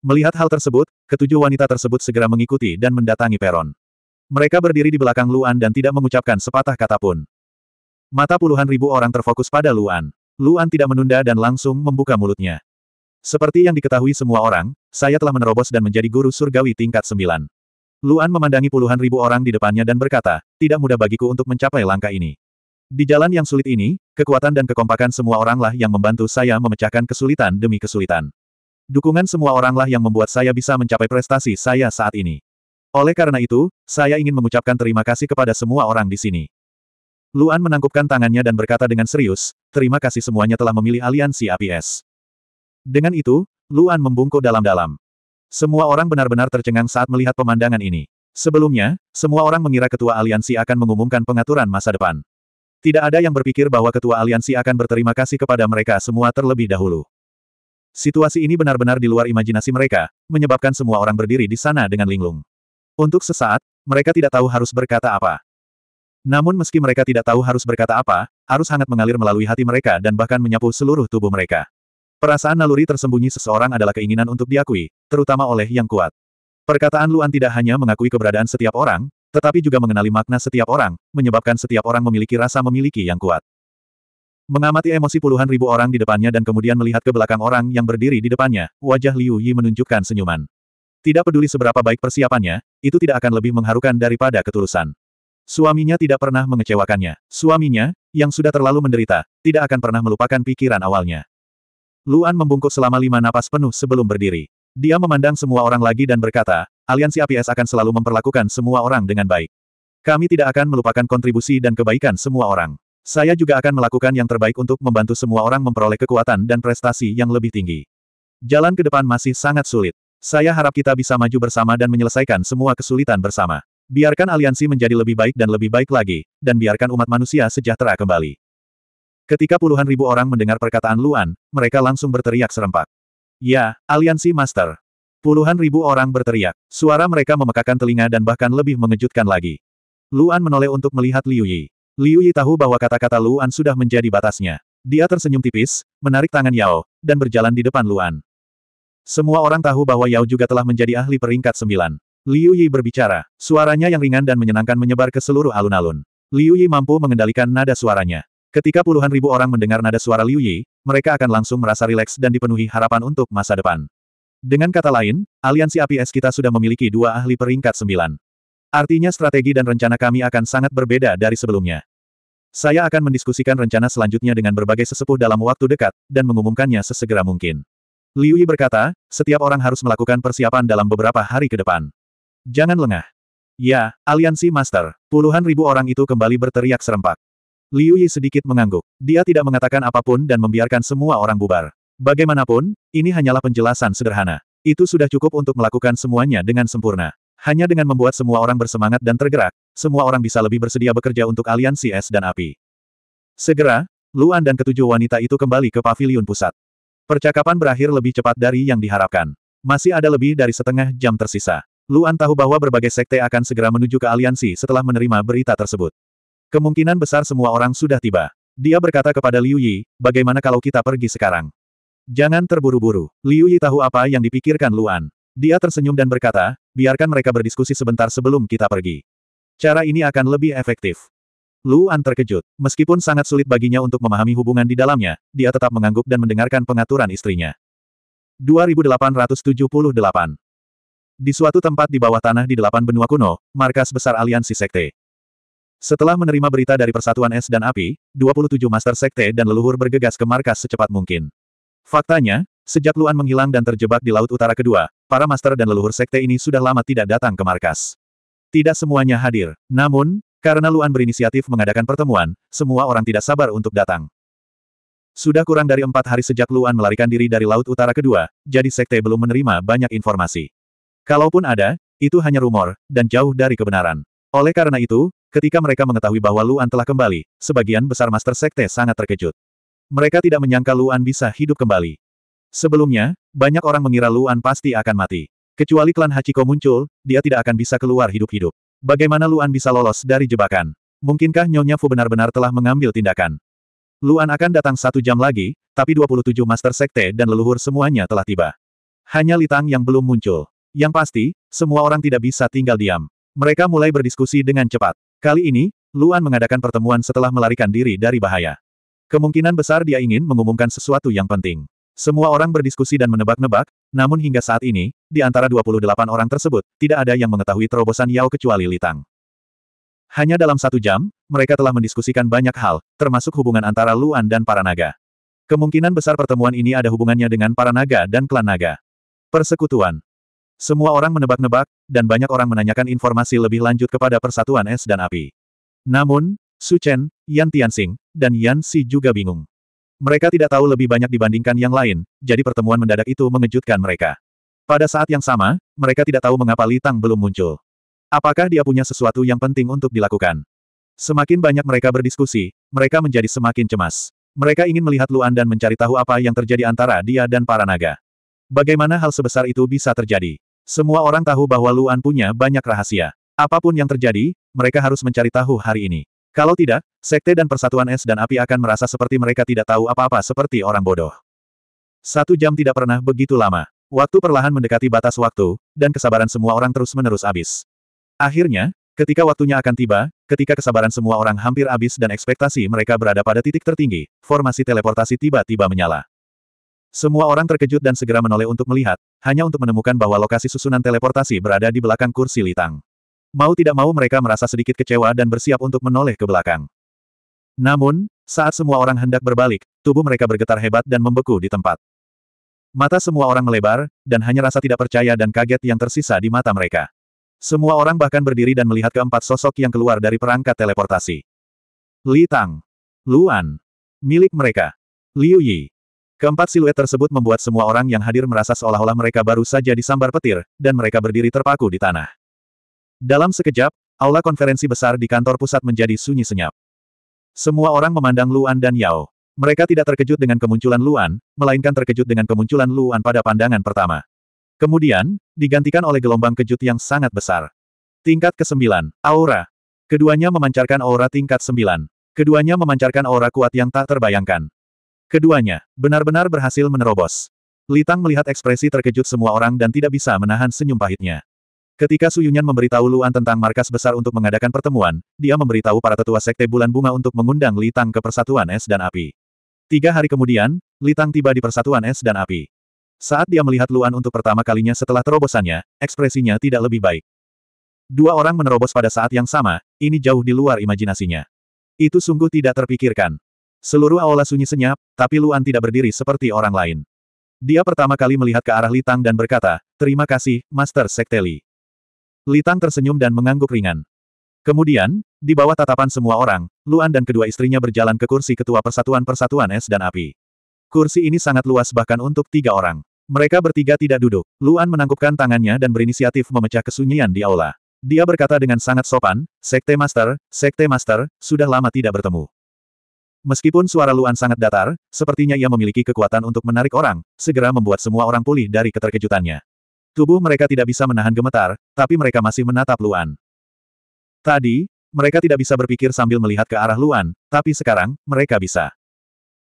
Melihat hal tersebut, ketujuh wanita tersebut segera mengikuti dan mendatangi peron. Mereka berdiri di belakang Luan dan tidak mengucapkan sepatah kata pun. Mata puluhan ribu orang terfokus pada Luan. Luan tidak menunda dan langsung membuka mulutnya. Seperti yang diketahui semua orang, saya telah menerobos dan menjadi guru surgawi tingkat sembilan. Luan memandangi puluhan ribu orang di depannya dan berkata, tidak mudah bagiku untuk mencapai langkah ini. Di jalan yang sulit ini, kekuatan dan kekompakan semua oranglah yang membantu saya memecahkan kesulitan demi kesulitan. Dukungan semua oranglah yang membuat saya bisa mencapai prestasi saya saat ini. Oleh karena itu, saya ingin mengucapkan terima kasih kepada semua orang di sini. Luan menangkupkan tangannya dan berkata dengan serius, terima kasih semuanya telah memilih aliansi APS. Dengan itu, Luan membungkuk dalam-dalam. Semua orang benar-benar tercengang saat melihat pemandangan ini. Sebelumnya, semua orang mengira ketua aliansi akan mengumumkan pengaturan masa depan. Tidak ada yang berpikir bahwa ketua aliansi akan berterima kasih kepada mereka semua terlebih dahulu. Situasi ini benar-benar di luar imajinasi mereka, menyebabkan semua orang berdiri di sana dengan linglung. Untuk sesaat, mereka tidak tahu harus berkata apa. Namun meski mereka tidak tahu harus berkata apa, arus hangat mengalir melalui hati mereka dan bahkan menyapu seluruh tubuh mereka. Perasaan naluri tersembunyi seseorang adalah keinginan untuk diakui, terutama oleh yang kuat. Perkataan Luan tidak hanya mengakui keberadaan setiap orang, tetapi juga mengenali makna setiap orang, menyebabkan setiap orang memiliki rasa memiliki yang kuat. Mengamati emosi puluhan ribu orang di depannya dan kemudian melihat ke belakang orang yang berdiri di depannya, wajah Liu Yi menunjukkan senyuman. Tidak peduli seberapa baik persiapannya, itu tidak akan lebih mengharukan daripada ketulusan. Suaminya tidak pernah mengecewakannya. Suaminya, yang sudah terlalu menderita, tidak akan pernah melupakan pikiran awalnya. Luan membungkuk selama lima napas penuh sebelum berdiri. Dia memandang semua orang lagi dan berkata, aliansi APS akan selalu memperlakukan semua orang dengan baik. Kami tidak akan melupakan kontribusi dan kebaikan semua orang. Saya juga akan melakukan yang terbaik untuk membantu semua orang memperoleh kekuatan dan prestasi yang lebih tinggi. Jalan ke depan masih sangat sulit. Saya harap kita bisa maju bersama dan menyelesaikan semua kesulitan bersama. Biarkan aliansi menjadi lebih baik dan lebih baik lagi, dan biarkan umat manusia sejahtera kembali. Ketika puluhan ribu orang mendengar perkataan Luan, mereka langsung berteriak serempak. Ya, aliansi master. Puluhan ribu orang berteriak. Suara mereka memekakan telinga dan bahkan lebih mengejutkan lagi. Luan menoleh untuk melihat Liu Yi. Liu Yi tahu bahwa kata-kata Luan sudah menjadi batasnya. Dia tersenyum tipis, menarik tangan Yao, dan berjalan di depan Luan. Semua orang tahu bahwa Yao juga telah menjadi ahli peringkat sembilan. Liu Yi berbicara, suaranya yang ringan dan menyenangkan menyebar ke seluruh alun-alun. Liu Yi mampu mengendalikan nada suaranya. Ketika puluhan ribu orang mendengar nada suara Liu Yi, mereka akan langsung merasa rileks dan dipenuhi harapan untuk masa depan. Dengan kata lain, aliansi APS kita sudah memiliki dua ahli peringkat sembilan. Artinya strategi dan rencana kami akan sangat berbeda dari sebelumnya. Saya akan mendiskusikan rencana selanjutnya dengan berbagai sesepuh dalam waktu dekat, dan mengumumkannya sesegera mungkin. Liu Yi berkata, setiap orang harus melakukan persiapan dalam beberapa hari ke depan. Jangan lengah. Ya, aliansi master, puluhan ribu orang itu kembali berteriak serempak. Liu Yi sedikit mengangguk. Dia tidak mengatakan apapun dan membiarkan semua orang bubar. Bagaimanapun, ini hanyalah penjelasan sederhana. Itu sudah cukup untuk melakukan semuanya dengan sempurna. Hanya dengan membuat semua orang bersemangat dan tergerak, semua orang bisa lebih bersedia bekerja untuk aliansi es dan api. Segera, Luan dan ketujuh wanita itu kembali ke pavilion pusat. Percakapan berakhir lebih cepat dari yang diharapkan. Masih ada lebih dari setengah jam tersisa. Luan tahu bahwa berbagai sekte akan segera menuju ke aliansi setelah menerima berita tersebut. Kemungkinan besar semua orang sudah tiba. Dia berkata kepada Liu Yi, bagaimana kalau kita pergi sekarang? Jangan terburu-buru. Liu Yi tahu apa yang dipikirkan Luan. Dia tersenyum dan berkata, biarkan mereka berdiskusi sebentar sebelum kita pergi. Cara ini akan lebih efektif. Luan terkejut. Meskipun sangat sulit baginya untuk memahami hubungan di dalamnya, dia tetap mengangguk dan mendengarkan pengaturan istrinya. 2878 Di suatu tempat di bawah tanah di delapan benua kuno, markas besar aliansi sekte. Setelah menerima berita dari Persatuan Es dan Api, 27 Master Sekte dan leluhur bergegas ke markas secepat mungkin. Faktanya, sejak Luan menghilang dan terjebak di Laut Utara Kedua, para Master dan leluhur Sekte ini sudah lama tidak datang ke markas. Tidak semuanya hadir, namun, karena Luan berinisiatif mengadakan pertemuan, semua orang tidak sabar untuk datang. Sudah kurang dari empat hari sejak Luan melarikan diri dari Laut Utara Kedua, jadi Sekte belum menerima banyak informasi. Kalaupun ada, itu hanya rumor, dan jauh dari kebenaran. Oleh karena itu, ketika mereka mengetahui bahwa Luan telah kembali, sebagian besar Master Sekte sangat terkejut. Mereka tidak menyangka Luan bisa hidup kembali. Sebelumnya, banyak orang mengira Luan pasti akan mati. Kecuali klan Hachiko muncul, dia tidak akan bisa keluar hidup-hidup. Bagaimana Luan bisa lolos dari jebakan? Mungkinkah Nyonya Fu benar-benar telah mengambil tindakan? Luan akan datang satu jam lagi, tapi 27 Master Sekte dan leluhur semuanya telah tiba. Hanya Litang yang belum muncul. Yang pasti, semua orang tidak bisa tinggal diam. Mereka mulai berdiskusi dengan cepat. Kali ini, Luan mengadakan pertemuan setelah melarikan diri dari bahaya. Kemungkinan besar dia ingin mengumumkan sesuatu yang penting. Semua orang berdiskusi dan menebak-nebak, namun hingga saat ini, di antara 28 orang tersebut, tidak ada yang mengetahui terobosan Yao kecuali Litang. Hanya dalam satu jam, mereka telah mendiskusikan banyak hal, termasuk hubungan antara Luan dan para naga. Kemungkinan besar pertemuan ini ada hubungannya dengan para naga dan klan naga. Persekutuan. Semua orang menebak-nebak, dan banyak orang menanyakan informasi lebih lanjut kepada persatuan es dan api. Namun, Su Chen, Yan Tianxing, dan Yan Si juga bingung. Mereka tidak tahu lebih banyak dibandingkan yang lain, jadi pertemuan mendadak itu mengejutkan mereka. Pada saat yang sama, mereka tidak tahu mengapa Litang belum muncul. Apakah dia punya sesuatu yang penting untuk dilakukan? Semakin banyak mereka berdiskusi, mereka menjadi semakin cemas. Mereka ingin melihat Luan dan mencari tahu apa yang terjadi antara dia dan para naga. Bagaimana hal sebesar itu bisa terjadi? Semua orang tahu bahwa Luan punya banyak rahasia. Apapun yang terjadi, mereka harus mencari tahu hari ini. Kalau tidak, sekte dan persatuan es dan api akan merasa seperti mereka tidak tahu apa-apa seperti orang bodoh. Satu jam tidak pernah begitu lama. Waktu perlahan mendekati batas waktu, dan kesabaran semua orang terus-menerus habis. Akhirnya, ketika waktunya akan tiba, ketika kesabaran semua orang hampir habis dan ekspektasi mereka berada pada titik tertinggi, formasi teleportasi tiba-tiba menyala. Semua orang terkejut dan segera menoleh untuk melihat, hanya untuk menemukan bahwa lokasi susunan teleportasi berada di belakang kursi litang. Mau tidak mau mereka merasa sedikit kecewa dan bersiap untuk menoleh ke belakang. Namun, saat semua orang hendak berbalik, tubuh mereka bergetar hebat dan membeku di tempat. Mata semua orang melebar, dan hanya rasa tidak percaya dan kaget yang tersisa di mata mereka. Semua orang bahkan berdiri dan melihat keempat sosok yang keluar dari perangkat teleportasi. Li Tang, Luan, milik mereka, Liu Yi. Keempat siluet tersebut membuat semua orang yang hadir merasa seolah-olah mereka baru saja disambar petir, dan mereka berdiri terpaku di tanah. Dalam sekejap, aula konferensi besar di kantor pusat menjadi sunyi senyap. Semua orang memandang Luan dan Yao. Mereka tidak terkejut dengan kemunculan Luan, melainkan terkejut dengan kemunculan Luan pada pandangan pertama. Kemudian, digantikan oleh gelombang kejut yang sangat besar. Tingkat ke-9, Aura. Keduanya memancarkan aura tingkat 9. Keduanya memancarkan aura kuat yang tak terbayangkan. Keduanya, benar-benar berhasil menerobos. Litang melihat ekspresi terkejut semua orang dan tidak bisa menahan senyum pahitnya. Ketika Suyunyan memberitahu Luan tentang markas besar untuk mengadakan pertemuan, dia memberitahu para tetua sekte bulan bunga untuk mengundang Li Tang ke Persatuan Es dan Api. Tiga hari kemudian, Li Tang tiba di Persatuan Es dan Api. Saat dia melihat Luan untuk pertama kalinya setelah terobosannya, ekspresinya tidak lebih baik. Dua orang menerobos pada saat yang sama, ini jauh di luar imajinasinya. Itu sungguh tidak terpikirkan. Seluruh aula sunyi senyap, tapi Luan tidak berdiri seperti orang lain. Dia pertama kali melihat ke arah Litang dan berkata, Terima kasih, Master Sekte Li. Litang tersenyum dan mengangguk ringan. Kemudian, di bawah tatapan semua orang, Luan dan kedua istrinya berjalan ke kursi ketua persatuan persatuan es dan api. Kursi ini sangat luas bahkan untuk tiga orang. Mereka bertiga tidak duduk. Luan menangkupkan tangannya dan berinisiatif memecah kesunyian di aula. Dia berkata dengan sangat sopan, Sekte Master, Sekte Master, sudah lama tidak bertemu. Meskipun suara Luan sangat datar, sepertinya ia memiliki kekuatan untuk menarik orang, segera membuat semua orang pulih dari keterkejutannya. Tubuh mereka tidak bisa menahan gemetar, tapi mereka masih menatap Luan. Tadi, mereka tidak bisa berpikir sambil melihat ke arah Luan, tapi sekarang, mereka bisa.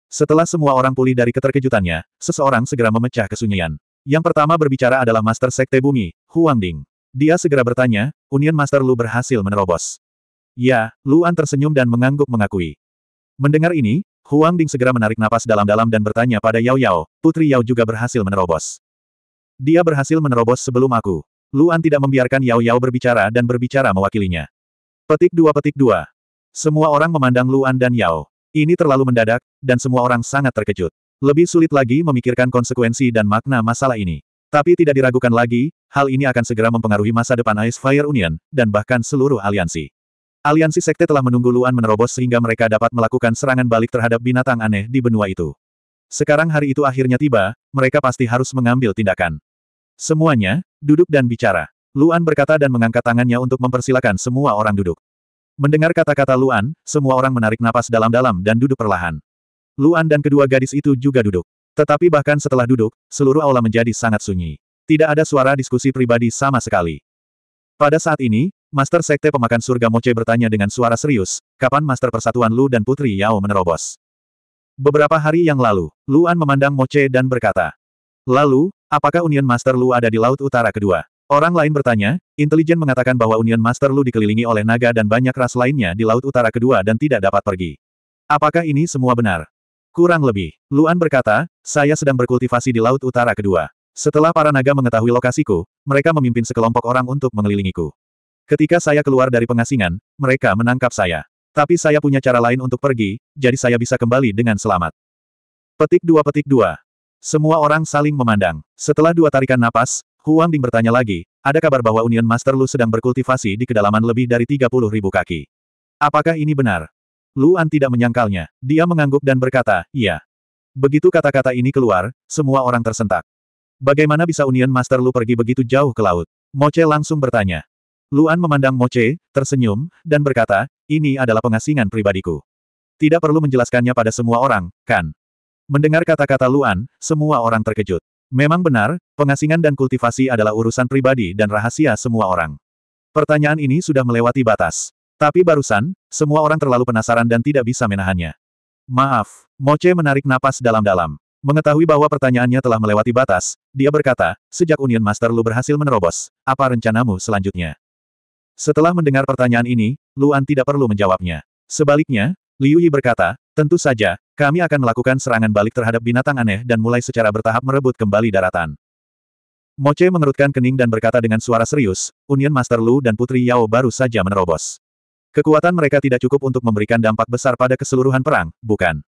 Setelah semua orang pulih dari keterkejutannya, seseorang segera memecah kesunyian. Yang pertama berbicara adalah Master Sekte Bumi, Huang Ding. Dia segera bertanya, Union Master Lu berhasil menerobos. Ya, Luan tersenyum dan mengangguk mengakui. Mendengar ini, Huang Ding segera menarik napas dalam-dalam dan bertanya pada Yao Yao, Putri Yao juga berhasil menerobos. Dia berhasil menerobos sebelum aku. Luan tidak membiarkan Yao Yao berbicara dan berbicara mewakilinya. Petik dua petik dua. Semua orang memandang Luan dan Yao. Ini terlalu mendadak, dan semua orang sangat terkejut. Lebih sulit lagi memikirkan konsekuensi dan makna masalah ini. Tapi tidak diragukan lagi, hal ini akan segera mempengaruhi masa depan Ice Fire Union, dan bahkan seluruh aliansi. Aliansi Sekte telah menunggu Luan menerobos sehingga mereka dapat melakukan serangan balik terhadap binatang aneh di benua itu. Sekarang hari itu akhirnya tiba, mereka pasti harus mengambil tindakan. Semuanya, duduk dan bicara. Luan berkata dan mengangkat tangannya untuk mempersilakan semua orang duduk. Mendengar kata-kata Luan, semua orang menarik napas dalam-dalam dan duduk perlahan. Luan dan kedua gadis itu juga duduk. Tetapi bahkan setelah duduk, seluruh aula menjadi sangat sunyi. Tidak ada suara diskusi pribadi sama sekali. Pada saat ini, Master Sekte Pemakan Surga Moce bertanya dengan suara serius, kapan Master Persatuan Lu dan Putri Yao menerobos? Beberapa hari yang lalu, Luan memandang Moce dan berkata, Lalu, apakah Union Master Lu ada di Laut Utara kedua? Orang lain bertanya, intelijen mengatakan bahwa Union Master Lu dikelilingi oleh naga dan banyak ras lainnya di Laut Utara kedua dan tidak dapat pergi. Apakah ini semua benar? Kurang lebih, Luan berkata, saya sedang berkultivasi di Laut Utara kedua. Setelah para naga mengetahui lokasiku, mereka memimpin sekelompok orang untuk mengelilingiku. Ketika saya keluar dari pengasingan, mereka menangkap saya. Tapi saya punya cara lain untuk pergi, jadi saya bisa kembali dengan selamat. Petik 2 Petik 2 semua orang saling memandang. Setelah dua tarikan napas, Huang Ding bertanya lagi, ada kabar bahwa Union Master Lu sedang berkultivasi di kedalaman lebih dari 30 ribu kaki. Apakah ini benar? Luan tidak menyangkalnya. Dia mengangguk dan berkata, iya. Begitu kata-kata ini keluar, semua orang tersentak. Bagaimana bisa Union Master Lu pergi begitu jauh ke laut? Moce langsung bertanya. Luan memandang Moce, tersenyum, dan berkata, ini adalah pengasingan pribadiku. Tidak perlu menjelaskannya pada semua orang, kan? Mendengar kata-kata Luan, semua orang terkejut. Memang benar, pengasingan dan kultivasi adalah urusan pribadi dan rahasia semua orang. Pertanyaan ini sudah melewati batas. Tapi barusan, semua orang terlalu penasaran dan tidak bisa menahannya. Maaf, Moce menarik napas dalam-dalam. Mengetahui bahwa pertanyaannya telah melewati batas, dia berkata, sejak Union Master Lu berhasil menerobos, apa rencanamu selanjutnya? Setelah mendengar pertanyaan ini, Luan tidak perlu menjawabnya. Sebaliknya, Liu Yi berkata, Tentu saja, kami akan melakukan serangan balik terhadap binatang aneh dan mulai secara bertahap merebut kembali daratan. Moce mengerutkan kening dan berkata dengan suara serius, Union Master Lu dan Putri Yao baru saja menerobos. Kekuatan mereka tidak cukup untuk memberikan dampak besar pada keseluruhan perang, bukan?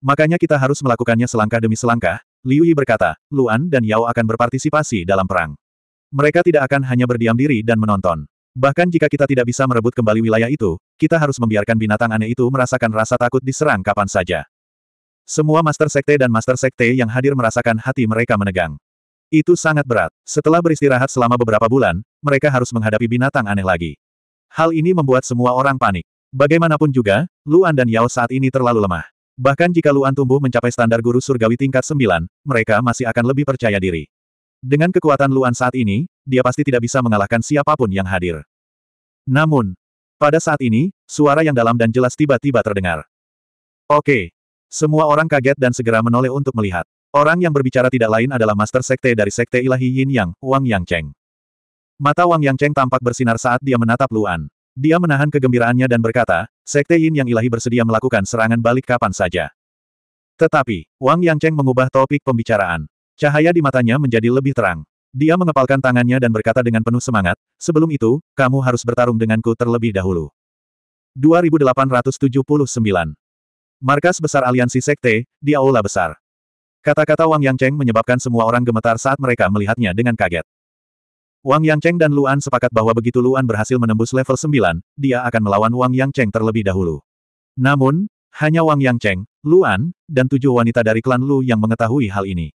Makanya kita harus melakukannya selangkah demi selangkah, Liu Yi berkata, Luan dan Yao akan berpartisipasi dalam perang. Mereka tidak akan hanya berdiam diri dan menonton. Bahkan jika kita tidak bisa merebut kembali wilayah itu, kita harus membiarkan binatang aneh itu merasakan rasa takut diserang kapan saja. Semua Master Sekte dan Master Sekte yang hadir merasakan hati mereka menegang. Itu sangat berat. Setelah beristirahat selama beberapa bulan, mereka harus menghadapi binatang aneh lagi. Hal ini membuat semua orang panik. Bagaimanapun juga, Luan dan Yao saat ini terlalu lemah. Bahkan jika Luan tumbuh mencapai standar guru surgawi tingkat 9, mereka masih akan lebih percaya diri. Dengan kekuatan Luan saat ini, dia pasti tidak bisa mengalahkan siapapun yang hadir. Namun, pada saat ini, suara yang dalam dan jelas tiba-tiba terdengar. Oke. Semua orang kaget dan segera menoleh untuk melihat. Orang yang berbicara tidak lain adalah Master Sekte dari Sekte Ilahi Yin Yang, Wang Yang Cheng. Mata Wang Yang Cheng tampak bersinar saat dia menatap Luan. Dia menahan kegembiraannya dan berkata, Sekte Yin Yang Ilahi bersedia melakukan serangan balik kapan saja. Tetapi, Wang Yang Cheng mengubah topik pembicaraan. Cahaya di matanya menjadi lebih terang. Dia mengepalkan tangannya dan berkata dengan penuh semangat, sebelum itu, kamu harus bertarung denganku terlebih dahulu. 2879. Markas besar aliansi sekte, di aula besar. Kata-kata Wang Yangcheng menyebabkan semua orang gemetar saat mereka melihatnya dengan kaget. Wang Yangcheng dan Luan sepakat bahwa begitu Luan berhasil menembus level 9, dia akan melawan Wang Yangcheng terlebih dahulu. Namun, hanya Wang Yangcheng, Luan, dan tujuh wanita dari klan Lu yang mengetahui hal ini.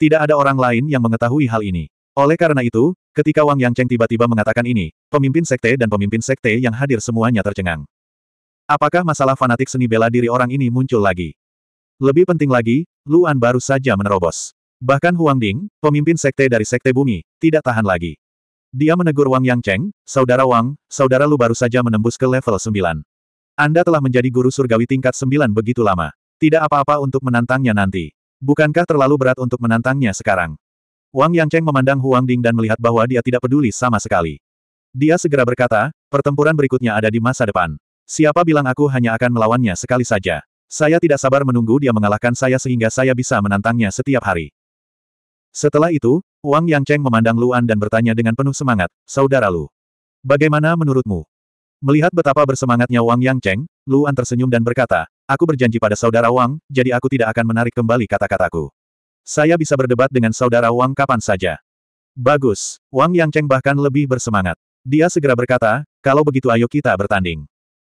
Tidak ada orang lain yang mengetahui hal ini. Oleh karena itu, ketika Wang Yangcheng tiba-tiba mengatakan ini, pemimpin sekte dan pemimpin sekte yang hadir semuanya tercengang. Apakah masalah fanatik seni bela diri orang ini muncul lagi? Lebih penting lagi, Luan baru saja menerobos. Bahkan Huang Ding, pemimpin sekte dari sekte bumi, tidak tahan lagi. Dia menegur Wang Yangcheng, saudara Wang, saudara Lu baru saja menembus ke level 9. Anda telah menjadi guru surgawi tingkat 9 begitu lama. Tidak apa-apa untuk menantangnya nanti. Bukankah terlalu berat untuk menantangnya sekarang? Wang Yangcheng memandang Huang Ding dan melihat bahwa dia tidak peduli sama sekali. Dia segera berkata, pertempuran berikutnya ada di masa depan. Siapa bilang aku hanya akan melawannya sekali saja? Saya tidak sabar menunggu dia mengalahkan saya sehingga saya bisa menantangnya setiap hari. Setelah itu, Wang Yangcheng memandang Luan dan bertanya dengan penuh semangat, Saudara Lu, bagaimana menurutmu? Melihat betapa bersemangatnya Wang Yangcheng, Luan tersenyum dan berkata, Aku berjanji pada Saudara Wang, jadi aku tidak akan menarik kembali kata-kataku. Saya bisa berdebat dengan Saudara Wang kapan saja. Bagus, Wang Yang Cheng bahkan lebih bersemangat. Dia segera berkata, kalau begitu ayo kita bertanding.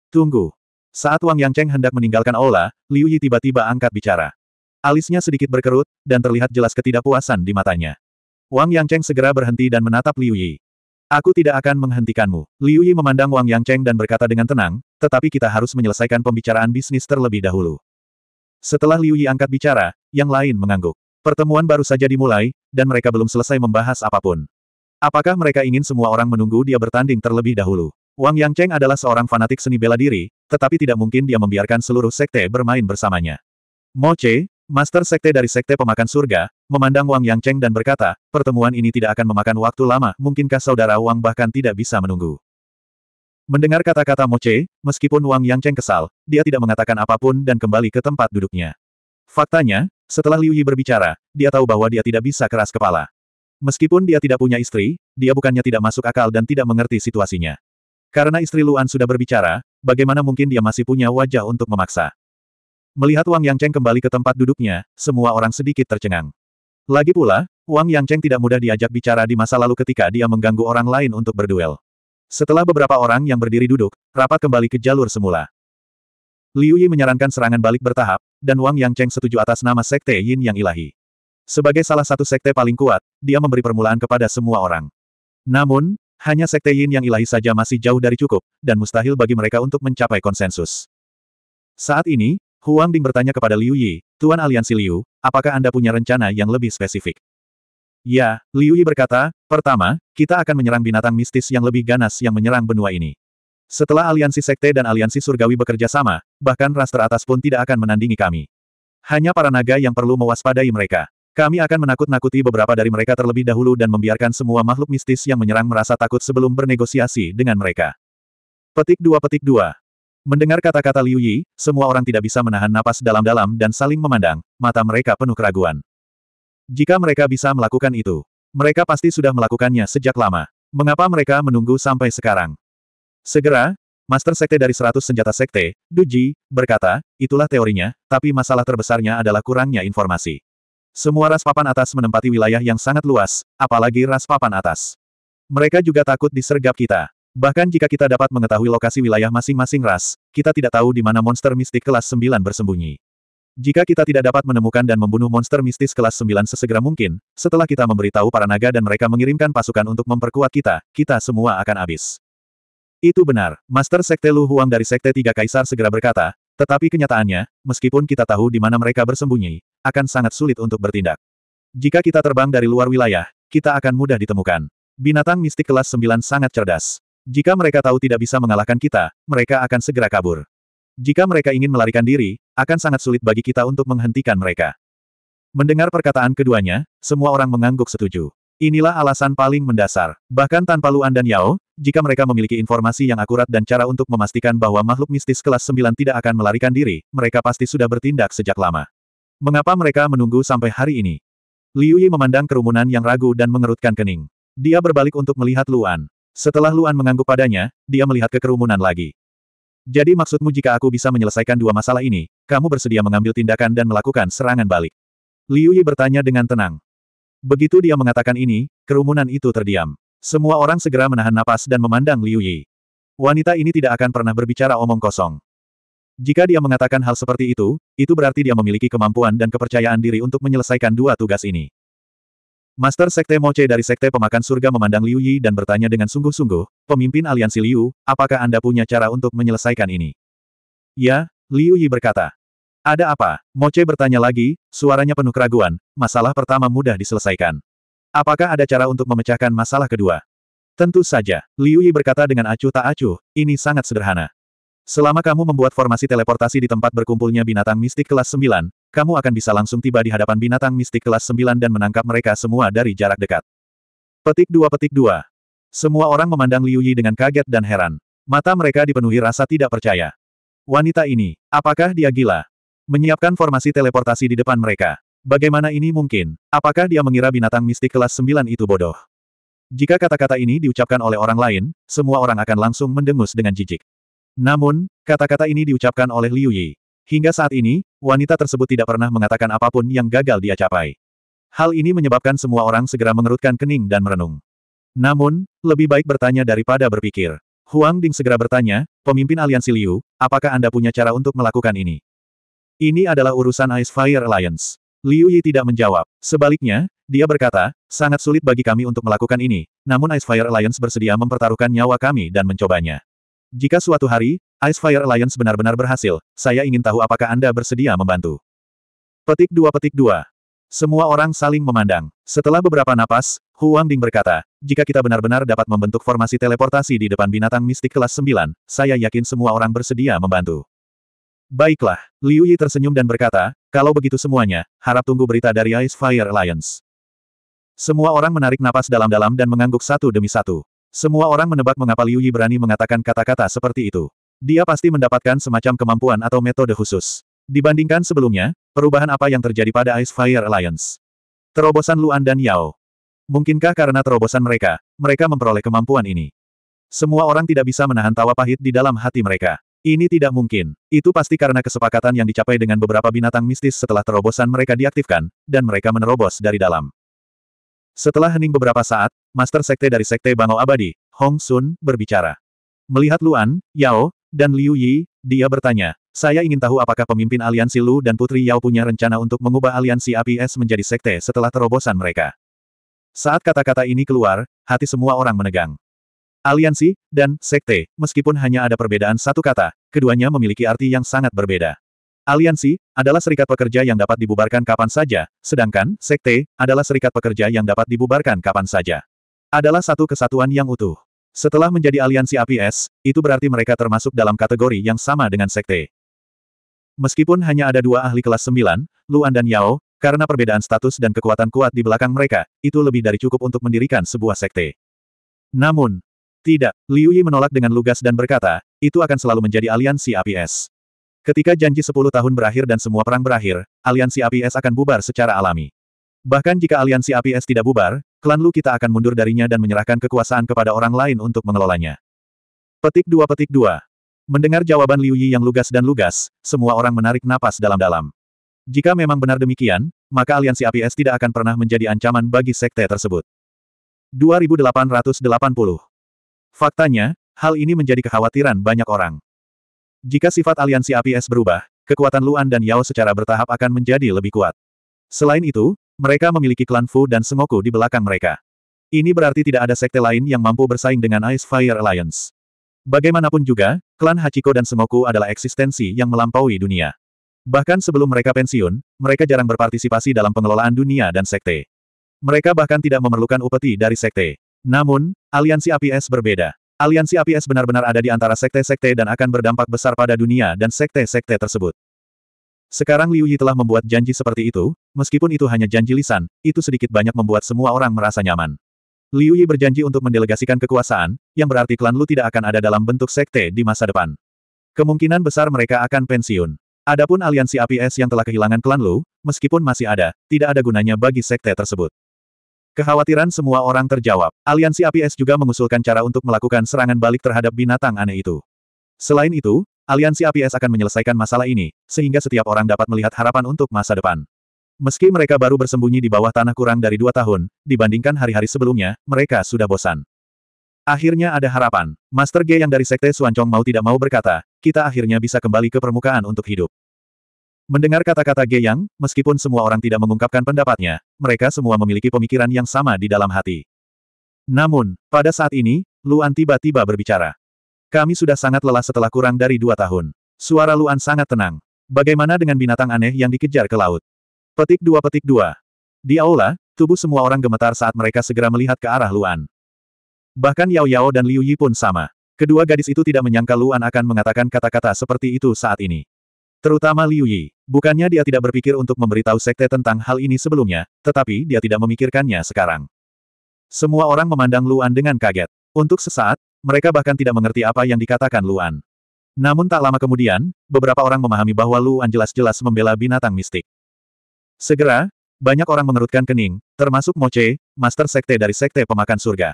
Tunggu. Saat Wang Yang Cheng hendak meninggalkan aula, Liu Yi tiba-tiba angkat bicara. Alisnya sedikit berkerut, dan terlihat jelas ketidakpuasan di matanya. Wang Yang Cheng segera berhenti dan menatap Liu Yi. Aku tidak akan menghentikanmu. Liu Yi memandang Wang Yang Cheng dan berkata dengan tenang, tetapi kita harus menyelesaikan pembicaraan bisnis terlebih dahulu. Setelah Liu Yi angkat bicara, yang lain mengangguk. Pertemuan baru saja dimulai, dan mereka belum selesai membahas apapun. Apakah mereka ingin semua orang menunggu dia bertanding terlebih dahulu? Wang Yang Cheng adalah seorang fanatik seni bela diri, tetapi tidak mungkin dia membiarkan seluruh sekte bermain bersamanya. Mo Master Sekte dari Sekte Pemakan Surga, memandang Wang Yang Cheng dan berkata, pertemuan ini tidak akan memakan waktu lama, mungkinkah saudara Wang bahkan tidak bisa menunggu. Mendengar kata-kata Che, meskipun Wang Yang Cheng kesal, dia tidak mengatakan apapun dan kembali ke tempat duduknya. Faktanya, setelah Liu Yi berbicara, dia tahu bahwa dia tidak bisa keras kepala. Meskipun dia tidak punya istri, dia bukannya tidak masuk akal dan tidak mengerti situasinya. Karena istri Luan sudah berbicara, bagaimana mungkin dia masih punya wajah untuk memaksa. Melihat Wang Yangcheng kembali ke tempat duduknya, semua orang sedikit tercengang. Lagi pula, Wang Yangcheng tidak mudah diajak bicara di masa lalu ketika dia mengganggu orang lain untuk berduel. Setelah beberapa orang yang berdiri duduk, rapat kembali ke jalur semula. Liu Yi menyarankan serangan balik bertahap, dan Wang Yangcheng setuju atas nama Sekte Yin Yang Ilahi. Sebagai salah satu sekte paling kuat, dia memberi permulaan kepada semua orang. Namun, hanya Sekte Yin Yang Ilahi saja masih jauh dari cukup, dan mustahil bagi mereka untuk mencapai konsensus. Saat ini, Huang Ding bertanya kepada Liu Yi, Tuan Aliansi Liu, apakah Anda punya rencana yang lebih spesifik? Ya, Liu Yi berkata, pertama, kita akan menyerang binatang mistis yang lebih ganas yang menyerang benua ini. Setelah aliansi sekte dan aliansi surgawi bekerja sama, bahkan ras teratas pun tidak akan menandingi kami. Hanya para naga yang perlu mewaspadai mereka. Kami akan menakut-nakuti beberapa dari mereka terlebih dahulu dan membiarkan semua makhluk mistis yang menyerang merasa takut sebelum bernegosiasi dengan mereka. Petik 2 Petik 2 Mendengar kata-kata Liu Yi, semua orang tidak bisa menahan napas dalam-dalam dan saling memandang, mata mereka penuh keraguan. Jika mereka bisa melakukan itu, mereka pasti sudah melakukannya sejak lama. Mengapa mereka menunggu sampai sekarang? Segera, Master Sekte dari Seratus Senjata Sekte, Duji, berkata, itulah teorinya, tapi masalah terbesarnya adalah kurangnya informasi. Semua ras papan atas menempati wilayah yang sangat luas, apalagi ras papan atas. Mereka juga takut disergap kita. Bahkan jika kita dapat mengetahui lokasi wilayah masing-masing ras, kita tidak tahu di mana monster mistik kelas 9 bersembunyi. Jika kita tidak dapat menemukan dan membunuh monster mistis kelas 9 sesegera mungkin, setelah kita memberitahu para naga dan mereka mengirimkan pasukan untuk memperkuat kita, kita semua akan habis. Itu benar, Master Sekte Lu Huang dari Sekte Tiga Kaisar segera berkata, tetapi kenyataannya, meskipun kita tahu di mana mereka bersembunyi, akan sangat sulit untuk bertindak. Jika kita terbang dari luar wilayah, kita akan mudah ditemukan. Binatang mistik kelas 9 sangat cerdas. Jika mereka tahu tidak bisa mengalahkan kita, mereka akan segera kabur. Jika mereka ingin melarikan diri, akan sangat sulit bagi kita untuk menghentikan mereka. Mendengar perkataan keduanya, semua orang mengangguk setuju. Inilah alasan paling mendasar. Bahkan tanpa Luan dan Yao, jika mereka memiliki informasi yang akurat dan cara untuk memastikan bahwa makhluk mistis kelas 9 tidak akan melarikan diri, mereka pasti sudah bertindak sejak lama. Mengapa mereka menunggu sampai hari ini? Liu Yi memandang kerumunan yang ragu dan mengerutkan kening. Dia berbalik untuk melihat Luan. Setelah Luan mengangguk padanya, dia melihat ke kerumunan lagi. Jadi maksudmu jika aku bisa menyelesaikan dua masalah ini, kamu bersedia mengambil tindakan dan melakukan serangan balik? Liu Yi bertanya dengan tenang. Begitu dia mengatakan ini, kerumunan itu terdiam. Semua orang segera menahan napas dan memandang Liu Yi. Wanita ini tidak akan pernah berbicara omong kosong. Jika dia mengatakan hal seperti itu, itu berarti dia memiliki kemampuan dan kepercayaan diri untuk menyelesaikan dua tugas ini. Master Sekte Moce dari Sekte Pemakan Surga memandang Liu Yi dan bertanya dengan sungguh-sungguh, pemimpin aliansi Liu, apakah Anda punya cara untuk menyelesaikan ini? Ya, Liu Yi berkata. Ada apa? Moce bertanya lagi, suaranya penuh keraguan, masalah pertama mudah diselesaikan. Apakah ada cara untuk memecahkan masalah kedua? Tentu saja, Liu Yi berkata dengan acuh tak acuh, ini sangat sederhana. Selama kamu membuat formasi teleportasi di tempat berkumpulnya binatang mistik kelas 9, kamu akan bisa langsung tiba di hadapan binatang mistik kelas 9 dan menangkap mereka semua dari jarak dekat. Petik dua petik dua. Semua orang memandang Liu Yi dengan kaget dan heran. Mata mereka dipenuhi rasa tidak percaya. Wanita ini, apakah dia gila? Menyiapkan formasi teleportasi di depan mereka. Bagaimana ini mungkin? Apakah dia mengira binatang mistik kelas 9 itu bodoh? Jika kata-kata ini diucapkan oleh orang lain, semua orang akan langsung mendengus dengan jijik. Namun, kata-kata ini diucapkan oleh Liu Yi. Hingga saat ini, wanita tersebut tidak pernah mengatakan apapun yang gagal dia capai. Hal ini menyebabkan semua orang segera mengerutkan kening dan merenung. Namun, lebih baik bertanya daripada berpikir. Huang Ding segera bertanya, pemimpin aliansi Liu, apakah Anda punya cara untuk melakukan ini? Ini adalah urusan Ice Fire Alliance. Liu Yi tidak menjawab. Sebaliknya, dia berkata, sangat sulit bagi kami untuk melakukan ini, namun Ice Fire Alliance bersedia mempertaruhkan nyawa kami dan mencobanya. Jika suatu hari, Ice Fire Alliance benar-benar berhasil, saya ingin tahu apakah Anda bersedia membantu. Petik 2 petik 2. Semua orang saling memandang. Setelah beberapa napas, Huang Ding berkata, jika kita benar-benar dapat membentuk formasi teleportasi di depan binatang mistik kelas 9, saya yakin semua orang bersedia membantu. Baiklah, Liu Yi tersenyum dan berkata, kalau begitu semuanya, harap tunggu berita dari Ice Fire Alliance. Semua orang menarik napas dalam-dalam dan mengangguk satu demi satu. Semua orang menebak mengapa Liu Yi berani mengatakan kata-kata seperti itu. Dia pasti mendapatkan semacam kemampuan atau metode khusus. Dibandingkan sebelumnya, perubahan apa yang terjadi pada Ice Fire Alliance? Terobosan Luan dan Yao. Mungkinkah karena terobosan mereka, mereka memperoleh kemampuan ini? Semua orang tidak bisa menahan tawa pahit di dalam hati mereka. Ini tidak mungkin. Itu pasti karena kesepakatan yang dicapai dengan beberapa binatang mistis setelah terobosan mereka diaktifkan, dan mereka menerobos dari dalam. Setelah hening beberapa saat, Master Sekte dari Sekte Bangau Abadi, Hong Sun, berbicara. Melihat Luan, Yao, dan Liu Yi, dia bertanya, saya ingin tahu apakah pemimpin aliansi Lu dan Putri Yao punya rencana untuk mengubah aliansi APS menjadi sekte setelah terobosan mereka. Saat kata-kata ini keluar, hati semua orang menegang. Aliansi, dan sekte, meskipun hanya ada perbedaan satu kata, keduanya memiliki arti yang sangat berbeda. Aliansi adalah serikat pekerja yang dapat dibubarkan kapan saja, sedangkan sekte adalah serikat pekerja yang dapat dibubarkan kapan saja. Adalah satu kesatuan yang utuh. Setelah menjadi aliansi APS, itu berarti mereka termasuk dalam kategori yang sama dengan sekte. Meskipun hanya ada dua ahli kelas 9, Luan dan Yao, karena perbedaan status dan kekuatan kuat di belakang mereka, itu lebih dari cukup untuk mendirikan sebuah sekte. Namun, tidak, Liu Yi menolak dengan lugas dan berkata, itu akan selalu menjadi aliansi APS. Ketika janji 10 tahun berakhir dan semua perang berakhir, aliansi APS akan bubar secara alami. Bahkan jika aliansi APS tidak bubar, klan Lu kita akan mundur darinya dan menyerahkan kekuasaan kepada orang lain untuk mengelolanya. Petik dua petik dua. Mendengar jawaban Liu Yi yang lugas dan lugas, semua orang menarik napas dalam-dalam. Jika memang benar demikian, maka aliansi APS tidak akan pernah menjadi ancaman bagi sekte tersebut. 2880 Faktanya, hal ini menjadi kekhawatiran banyak orang. Jika sifat aliansi APS berubah, kekuatan Luan dan Yao secara bertahap akan menjadi lebih kuat. Selain itu, mereka memiliki klan Fu dan Sengoku di belakang mereka. Ini berarti tidak ada sekte lain yang mampu bersaing dengan Ice Fire Alliance. Bagaimanapun juga, klan Hachiko dan Sengoku adalah eksistensi yang melampaui dunia. Bahkan sebelum mereka pensiun, mereka jarang berpartisipasi dalam pengelolaan dunia dan sekte. Mereka bahkan tidak memerlukan upeti dari sekte. Namun, aliansi APS berbeda. Aliansi APS benar-benar ada di antara sekte-sekte dan akan berdampak besar pada dunia dan sekte-sekte tersebut. Sekarang Liu Yi telah membuat janji seperti itu, meskipun itu hanya janji lisan, itu sedikit banyak membuat semua orang merasa nyaman. Liu Yi berjanji untuk mendelegasikan kekuasaan, yang berarti klan Lu tidak akan ada dalam bentuk sekte di masa depan. Kemungkinan besar mereka akan pensiun. Adapun aliansi APS yang telah kehilangan klan Lu, meskipun masih ada, tidak ada gunanya bagi sekte tersebut. Kekhawatiran semua orang terjawab. Aliansi APS juga mengusulkan cara untuk melakukan serangan balik terhadap binatang aneh itu. Selain itu, Aliansi APS akan menyelesaikan masalah ini, sehingga setiap orang dapat melihat harapan untuk masa depan. Meski mereka baru bersembunyi di bawah tanah kurang dari dua tahun, dibandingkan hari-hari sebelumnya, mereka sudah bosan. Akhirnya ada harapan. Master G yang dari Sekte Suancong mau tidak mau berkata, kita akhirnya bisa kembali ke permukaan untuk hidup. Mendengar kata-kata G yang, meskipun semua orang tidak mengungkapkan pendapatnya, mereka semua memiliki pemikiran yang sama di dalam hati. Namun, pada saat ini, Luan tiba-tiba berbicara. Kami sudah sangat lelah setelah kurang dari dua tahun. Suara Luan sangat tenang. Bagaimana dengan binatang aneh yang dikejar ke laut? Petik dua petik dua. Di aula, tubuh semua orang gemetar saat mereka segera melihat ke arah Luan. Bahkan Yao Yao dan Liu Yi pun sama. Kedua gadis itu tidak menyangka Luan akan mengatakan kata-kata seperti itu saat ini. Terutama Liu Yi. Bukannya dia tidak berpikir untuk memberitahu sekte tentang hal ini sebelumnya, tetapi dia tidak memikirkannya sekarang. Semua orang memandang Luan dengan kaget. Untuk sesaat, mereka bahkan tidak mengerti apa yang dikatakan Luan. Namun tak lama kemudian, beberapa orang memahami bahwa Luan jelas-jelas membela binatang mistik. Segera, banyak orang mengerutkan kening, termasuk Moce, Master Sekte dari Sekte Pemakan Surga.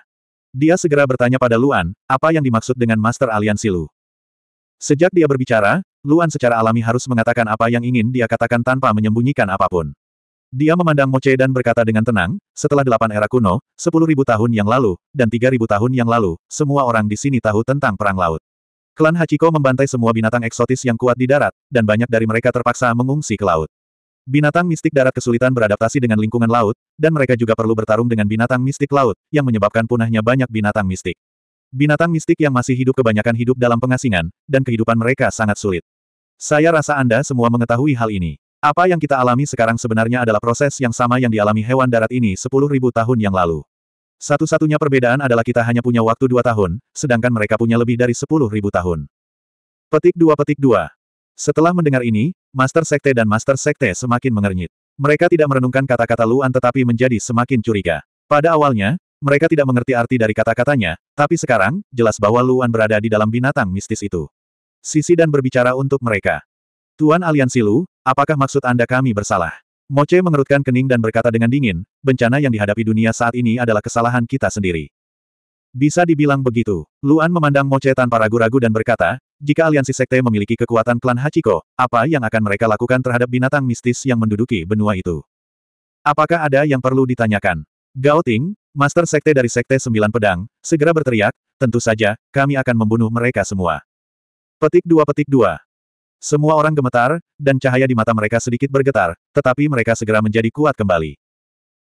Dia segera bertanya pada Luan, apa yang dimaksud dengan Master Aliansi Lu. Sejak dia berbicara, Luan secara alami harus mengatakan apa yang ingin dia katakan tanpa menyembunyikan apapun. Dia memandang Moce dan berkata dengan tenang, setelah delapan era kuno, sepuluh ribu tahun yang lalu, dan tiga ribu tahun yang lalu, semua orang di sini tahu tentang perang laut. Klan Hachiko membantai semua binatang eksotis yang kuat di darat, dan banyak dari mereka terpaksa mengungsi ke laut. Binatang mistik darat kesulitan beradaptasi dengan lingkungan laut, dan mereka juga perlu bertarung dengan binatang mistik laut, yang menyebabkan punahnya banyak binatang mistik. Binatang mistik yang masih hidup kebanyakan hidup dalam pengasingan, dan kehidupan mereka sangat sulit. Saya rasa Anda semua mengetahui hal ini. Apa yang kita alami sekarang sebenarnya adalah proses yang sama yang dialami hewan darat ini 10.000 tahun yang lalu. Satu-satunya perbedaan adalah kita hanya punya waktu dua tahun, sedangkan mereka punya lebih dari 10.000 tahun. Petik dua petik dua. Setelah mendengar ini, Master Sekte dan Master Sekte semakin mengernyit. Mereka tidak merenungkan kata-kata Luan tetapi menjadi semakin curiga. Pada awalnya, mereka tidak mengerti arti dari kata-katanya, tapi sekarang, jelas bahwa Luan berada di dalam binatang mistis itu. Sisi dan berbicara untuk mereka. Tuan Aliansi Lu, apakah maksud Anda kami bersalah? Moce mengerutkan kening dan berkata dengan dingin, bencana yang dihadapi dunia saat ini adalah kesalahan kita sendiri. Bisa dibilang begitu. Luan memandang Moce tanpa ragu-ragu dan berkata, jika aliansi sekte memiliki kekuatan klan Hachiko, apa yang akan mereka lakukan terhadap binatang mistis yang menduduki benua itu? Apakah ada yang perlu ditanyakan? Gao Ting, Master Sekte dari Sekte Sembilan Pedang, segera berteriak, tentu saja, kami akan membunuh mereka semua. Petik dua petik dua. Semua orang gemetar, dan cahaya di mata mereka sedikit bergetar, tetapi mereka segera menjadi kuat kembali.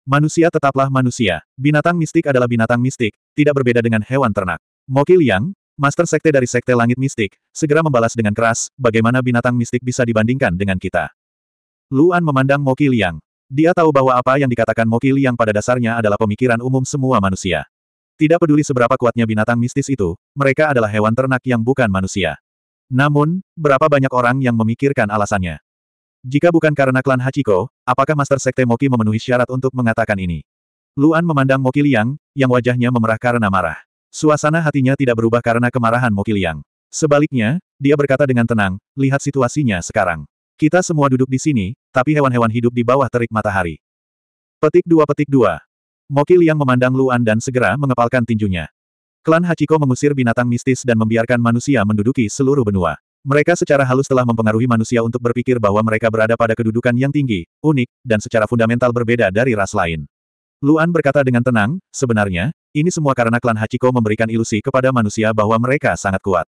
Manusia tetaplah manusia. Binatang mistik adalah binatang mistik, tidak berbeda dengan hewan ternak. Moki Liang, Master Sekte dari Sekte Langit Mistik, segera membalas dengan keras, bagaimana binatang mistik bisa dibandingkan dengan kita. Luan memandang Moki Liang. Dia tahu bahwa apa yang dikatakan Moki Liang pada dasarnya adalah pemikiran umum semua manusia. Tidak peduli seberapa kuatnya binatang mistis itu, mereka adalah hewan ternak yang bukan manusia. Namun, berapa banyak orang yang memikirkan alasannya? Jika bukan karena klan Hachiko, apakah Master Sekte Moki memenuhi syarat untuk mengatakan ini? Luan memandang Moki Liang, yang wajahnya memerah karena marah. Suasana hatinya tidak berubah karena kemarahan Moki Liang. Sebaliknya, dia berkata dengan tenang, lihat situasinya sekarang. Kita semua duduk di sini, tapi hewan-hewan hidup di bawah terik matahari. Petik dua petik dua. Moki Liang memandang Luan dan segera mengepalkan tinjunya. Klan Hachiko mengusir binatang mistis dan membiarkan manusia menduduki seluruh benua. Mereka secara halus telah mempengaruhi manusia untuk berpikir bahwa mereka berada pada kedudukan yang tinggi, unik, dan secara fundamental berbeda dari ras lain. Luan berkata dengan tenang, sebenarnya, ini semua karena klan Hachiko memberikan ilusi kepada manusia bahwa mereka sangat kuat.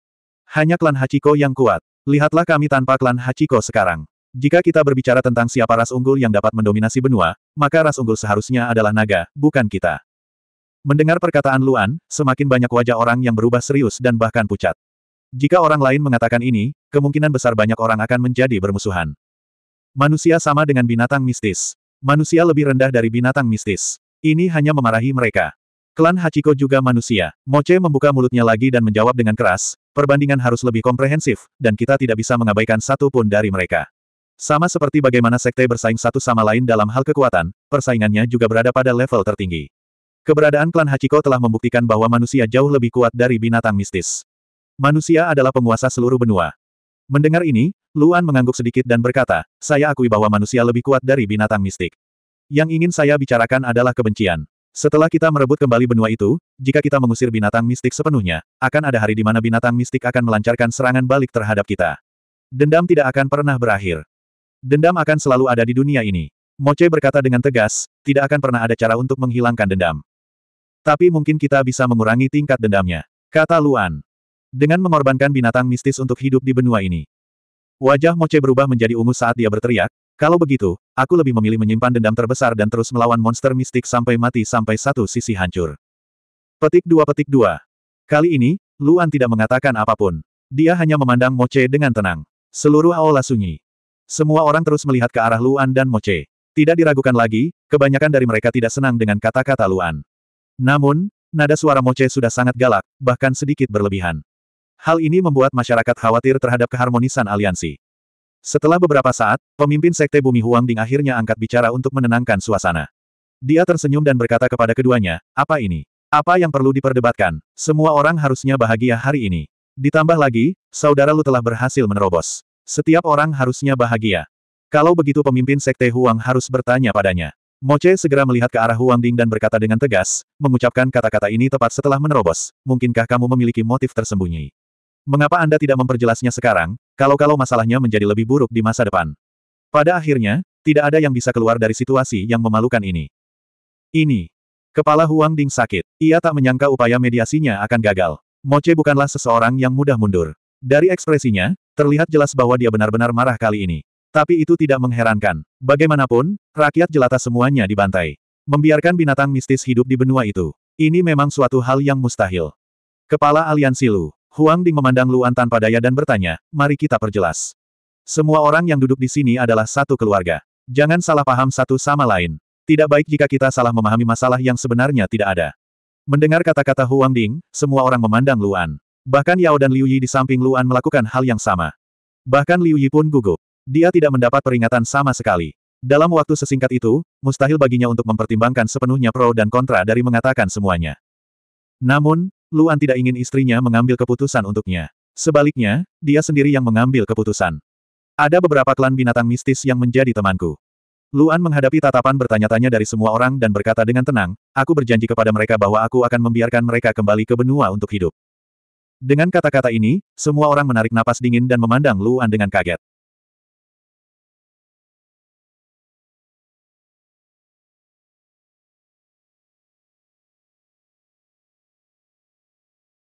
Hanya klan Hachiko yang kuat. Lihatlah kami tanpa klan Hachiko sekarang. Jika kita berbicara tentang siapa ras unggul yang dapat mendominasi benua, maka ras unggul seharusnya adalah naga, bukan kita. Mendengar perkataan Luan, semakin banyak wajah orang yang berubah serius dan bahkan pucat. Jika orang lain mengatakan ini, kemungkinan besar banyak orang akan menjadi bermusuhan. Manusia sama dengan binatang mistis. Manusia lebih rendah dari binatang mistis. Ini hanya memarahi mereka. Klan Hachiko juga manusia. Moce membuka mulutnya lagi dan menjawab dengan keras, perbandingan harus lebih komprehensif, dan kita tidak bisa mengabaikan satu pun dari mereka. Sama seperti bagaimana sekte bersaing satu sama lain dalam hal kekuatan, persaingannya juga berada pada level tertinggi. Keberadaan klan Hachiko telah membuktikan bahwa manusia jauh lebih kuat dari binatang mistis. Manusia adalah penguasa seluruh benua. Mendengar ini, Luan mengangguk sedikit dan berkata, saya akui bahwa manusia lebih kuat dari binatang mistik. Yang ingin saya bicarakan adalah kebencian. Setelah kita merebut kembali benua itu, jika kita mengusir binatang mistik sepenuhnya, akan ada hari di mana binatang mistik akan melancarkan serangan balik terhadap kita. Dendam tidak akan pernah berakhir. Dendam akan selalu ada di dunia ini. Moce berkata dengan tegas, tidak akan pernah ada cara untuk menghilangkan dendam. Tapi mungkin kita bisa mengurangi tingkat dendamnya. Kata Luan. Dengan mengorbankan binatang mistis untuk hidup di benua ini. Wajah Moce berubah menjadi ungu saat dia berteriak, kalau begitu, aku lebih memilih menyimpan dendam terbesar dan terus melawan monster mistik sampai mati sampai satu sisi hancur. Petik dua petik dua. Kali ini, Luan tidak mengatakan apapun. Dia hanya memandang Moce dengan tenang. Seluruh aula sunyi. Semua orang terus melihat ke arah Luan dan Moce. Tidak diragukan lagi, kebanyakan dari mereka tidak senang dengan kata-kata Luan. Namun, nada suara Moce sudah sangat galak, bahkan sedikit berlebihan. Hal ini membuat masyarakat khawatir terhadap keharmonisan aliansi. Setelah beberapa saat, pemimpin Sekte Bumi Huang ding akhirnya angkat bicara untuk menenangkan suasana. Dia tersenyum dan berkata kepada keduanya, apa ini? Apa yang perlu diperdebatkan? Semua orang harusnya bahagia hari ini. Ditambah lagi, saudara lu telah berhasil menerobos. Setiap orang harusnya bahagia. Kalau begitu pemimpin Sekte Huang harus bertanya padanya. Moce segera melihat ke arah Huang Ding dan berkata dengan tegas, mengucapkan kata-kata ini tepat setelah menerobos, mungkinkah kamu memiliki motif tersembunyi? Mengapa Anda tidak memperjelasnya sekarang, kalau-kalau masalahnya menjadi lebih buruk di masa depan? Pada akhirnya, tidak ada yang bisa keluar dari situasi yang memalukan ini. Ini. Kepala Huang Ding sakit. Ia tak menyangka upaya mediasinya akan gagal. Moce bukanlah seseorang yang mudah mundur. Dari ekspresinya, terlihat jelas bahwa dia benar-benar marah kali ini. Tapi itu tidak mengherankan. Bagaimanapun, rakyat jelata semuanya dibantai. Membiarkan binatang mistis hidup di benua itu. Ini memang suatu hal yang mustahil. Kepala Aliansi Lu, Huang Ding memandang Luan tanpa daya dan bertanya, mari kita perjelas. Semua orang yang duduk di sini adalah satu keluarga. Jangan salah paham satu sama lain. Tidak baik jika kita salah memahami masalah yang sebenarnya tidak ada. Mendengar kata-kata Huang Ding, semua orang memandang Luan. Bahkan Yao dan Liu Yi di samping Luan melakukan hal yang sama. Bahkan Liu Yi pun gugup. Dia tidak mendapat peringatan sama sekali. Dalam waktu sesingkat itu, mustahil baginya untuk mempertimbangkan sepenuhnya pro dan kontra dari mengatakan semuanya. Namun, Luan tidak ingin istrinya mengambil keputusan untuknya. Sebaliknya, dia sendiri yang mengambil keputusan. Ada beberapa klan binatang mistis yang menjadi temanku. Luan menghadapi tatapan bertanya-tanya dari semua orang dan berkata dengan tenang, aku berjanji kepada mereka bahwa aku akan membiarkan mereka kembali ke benua untuk hidup. Dengan kata-kata ini, semua orang menarik napas dingin dan memandang Luan dengan kaget.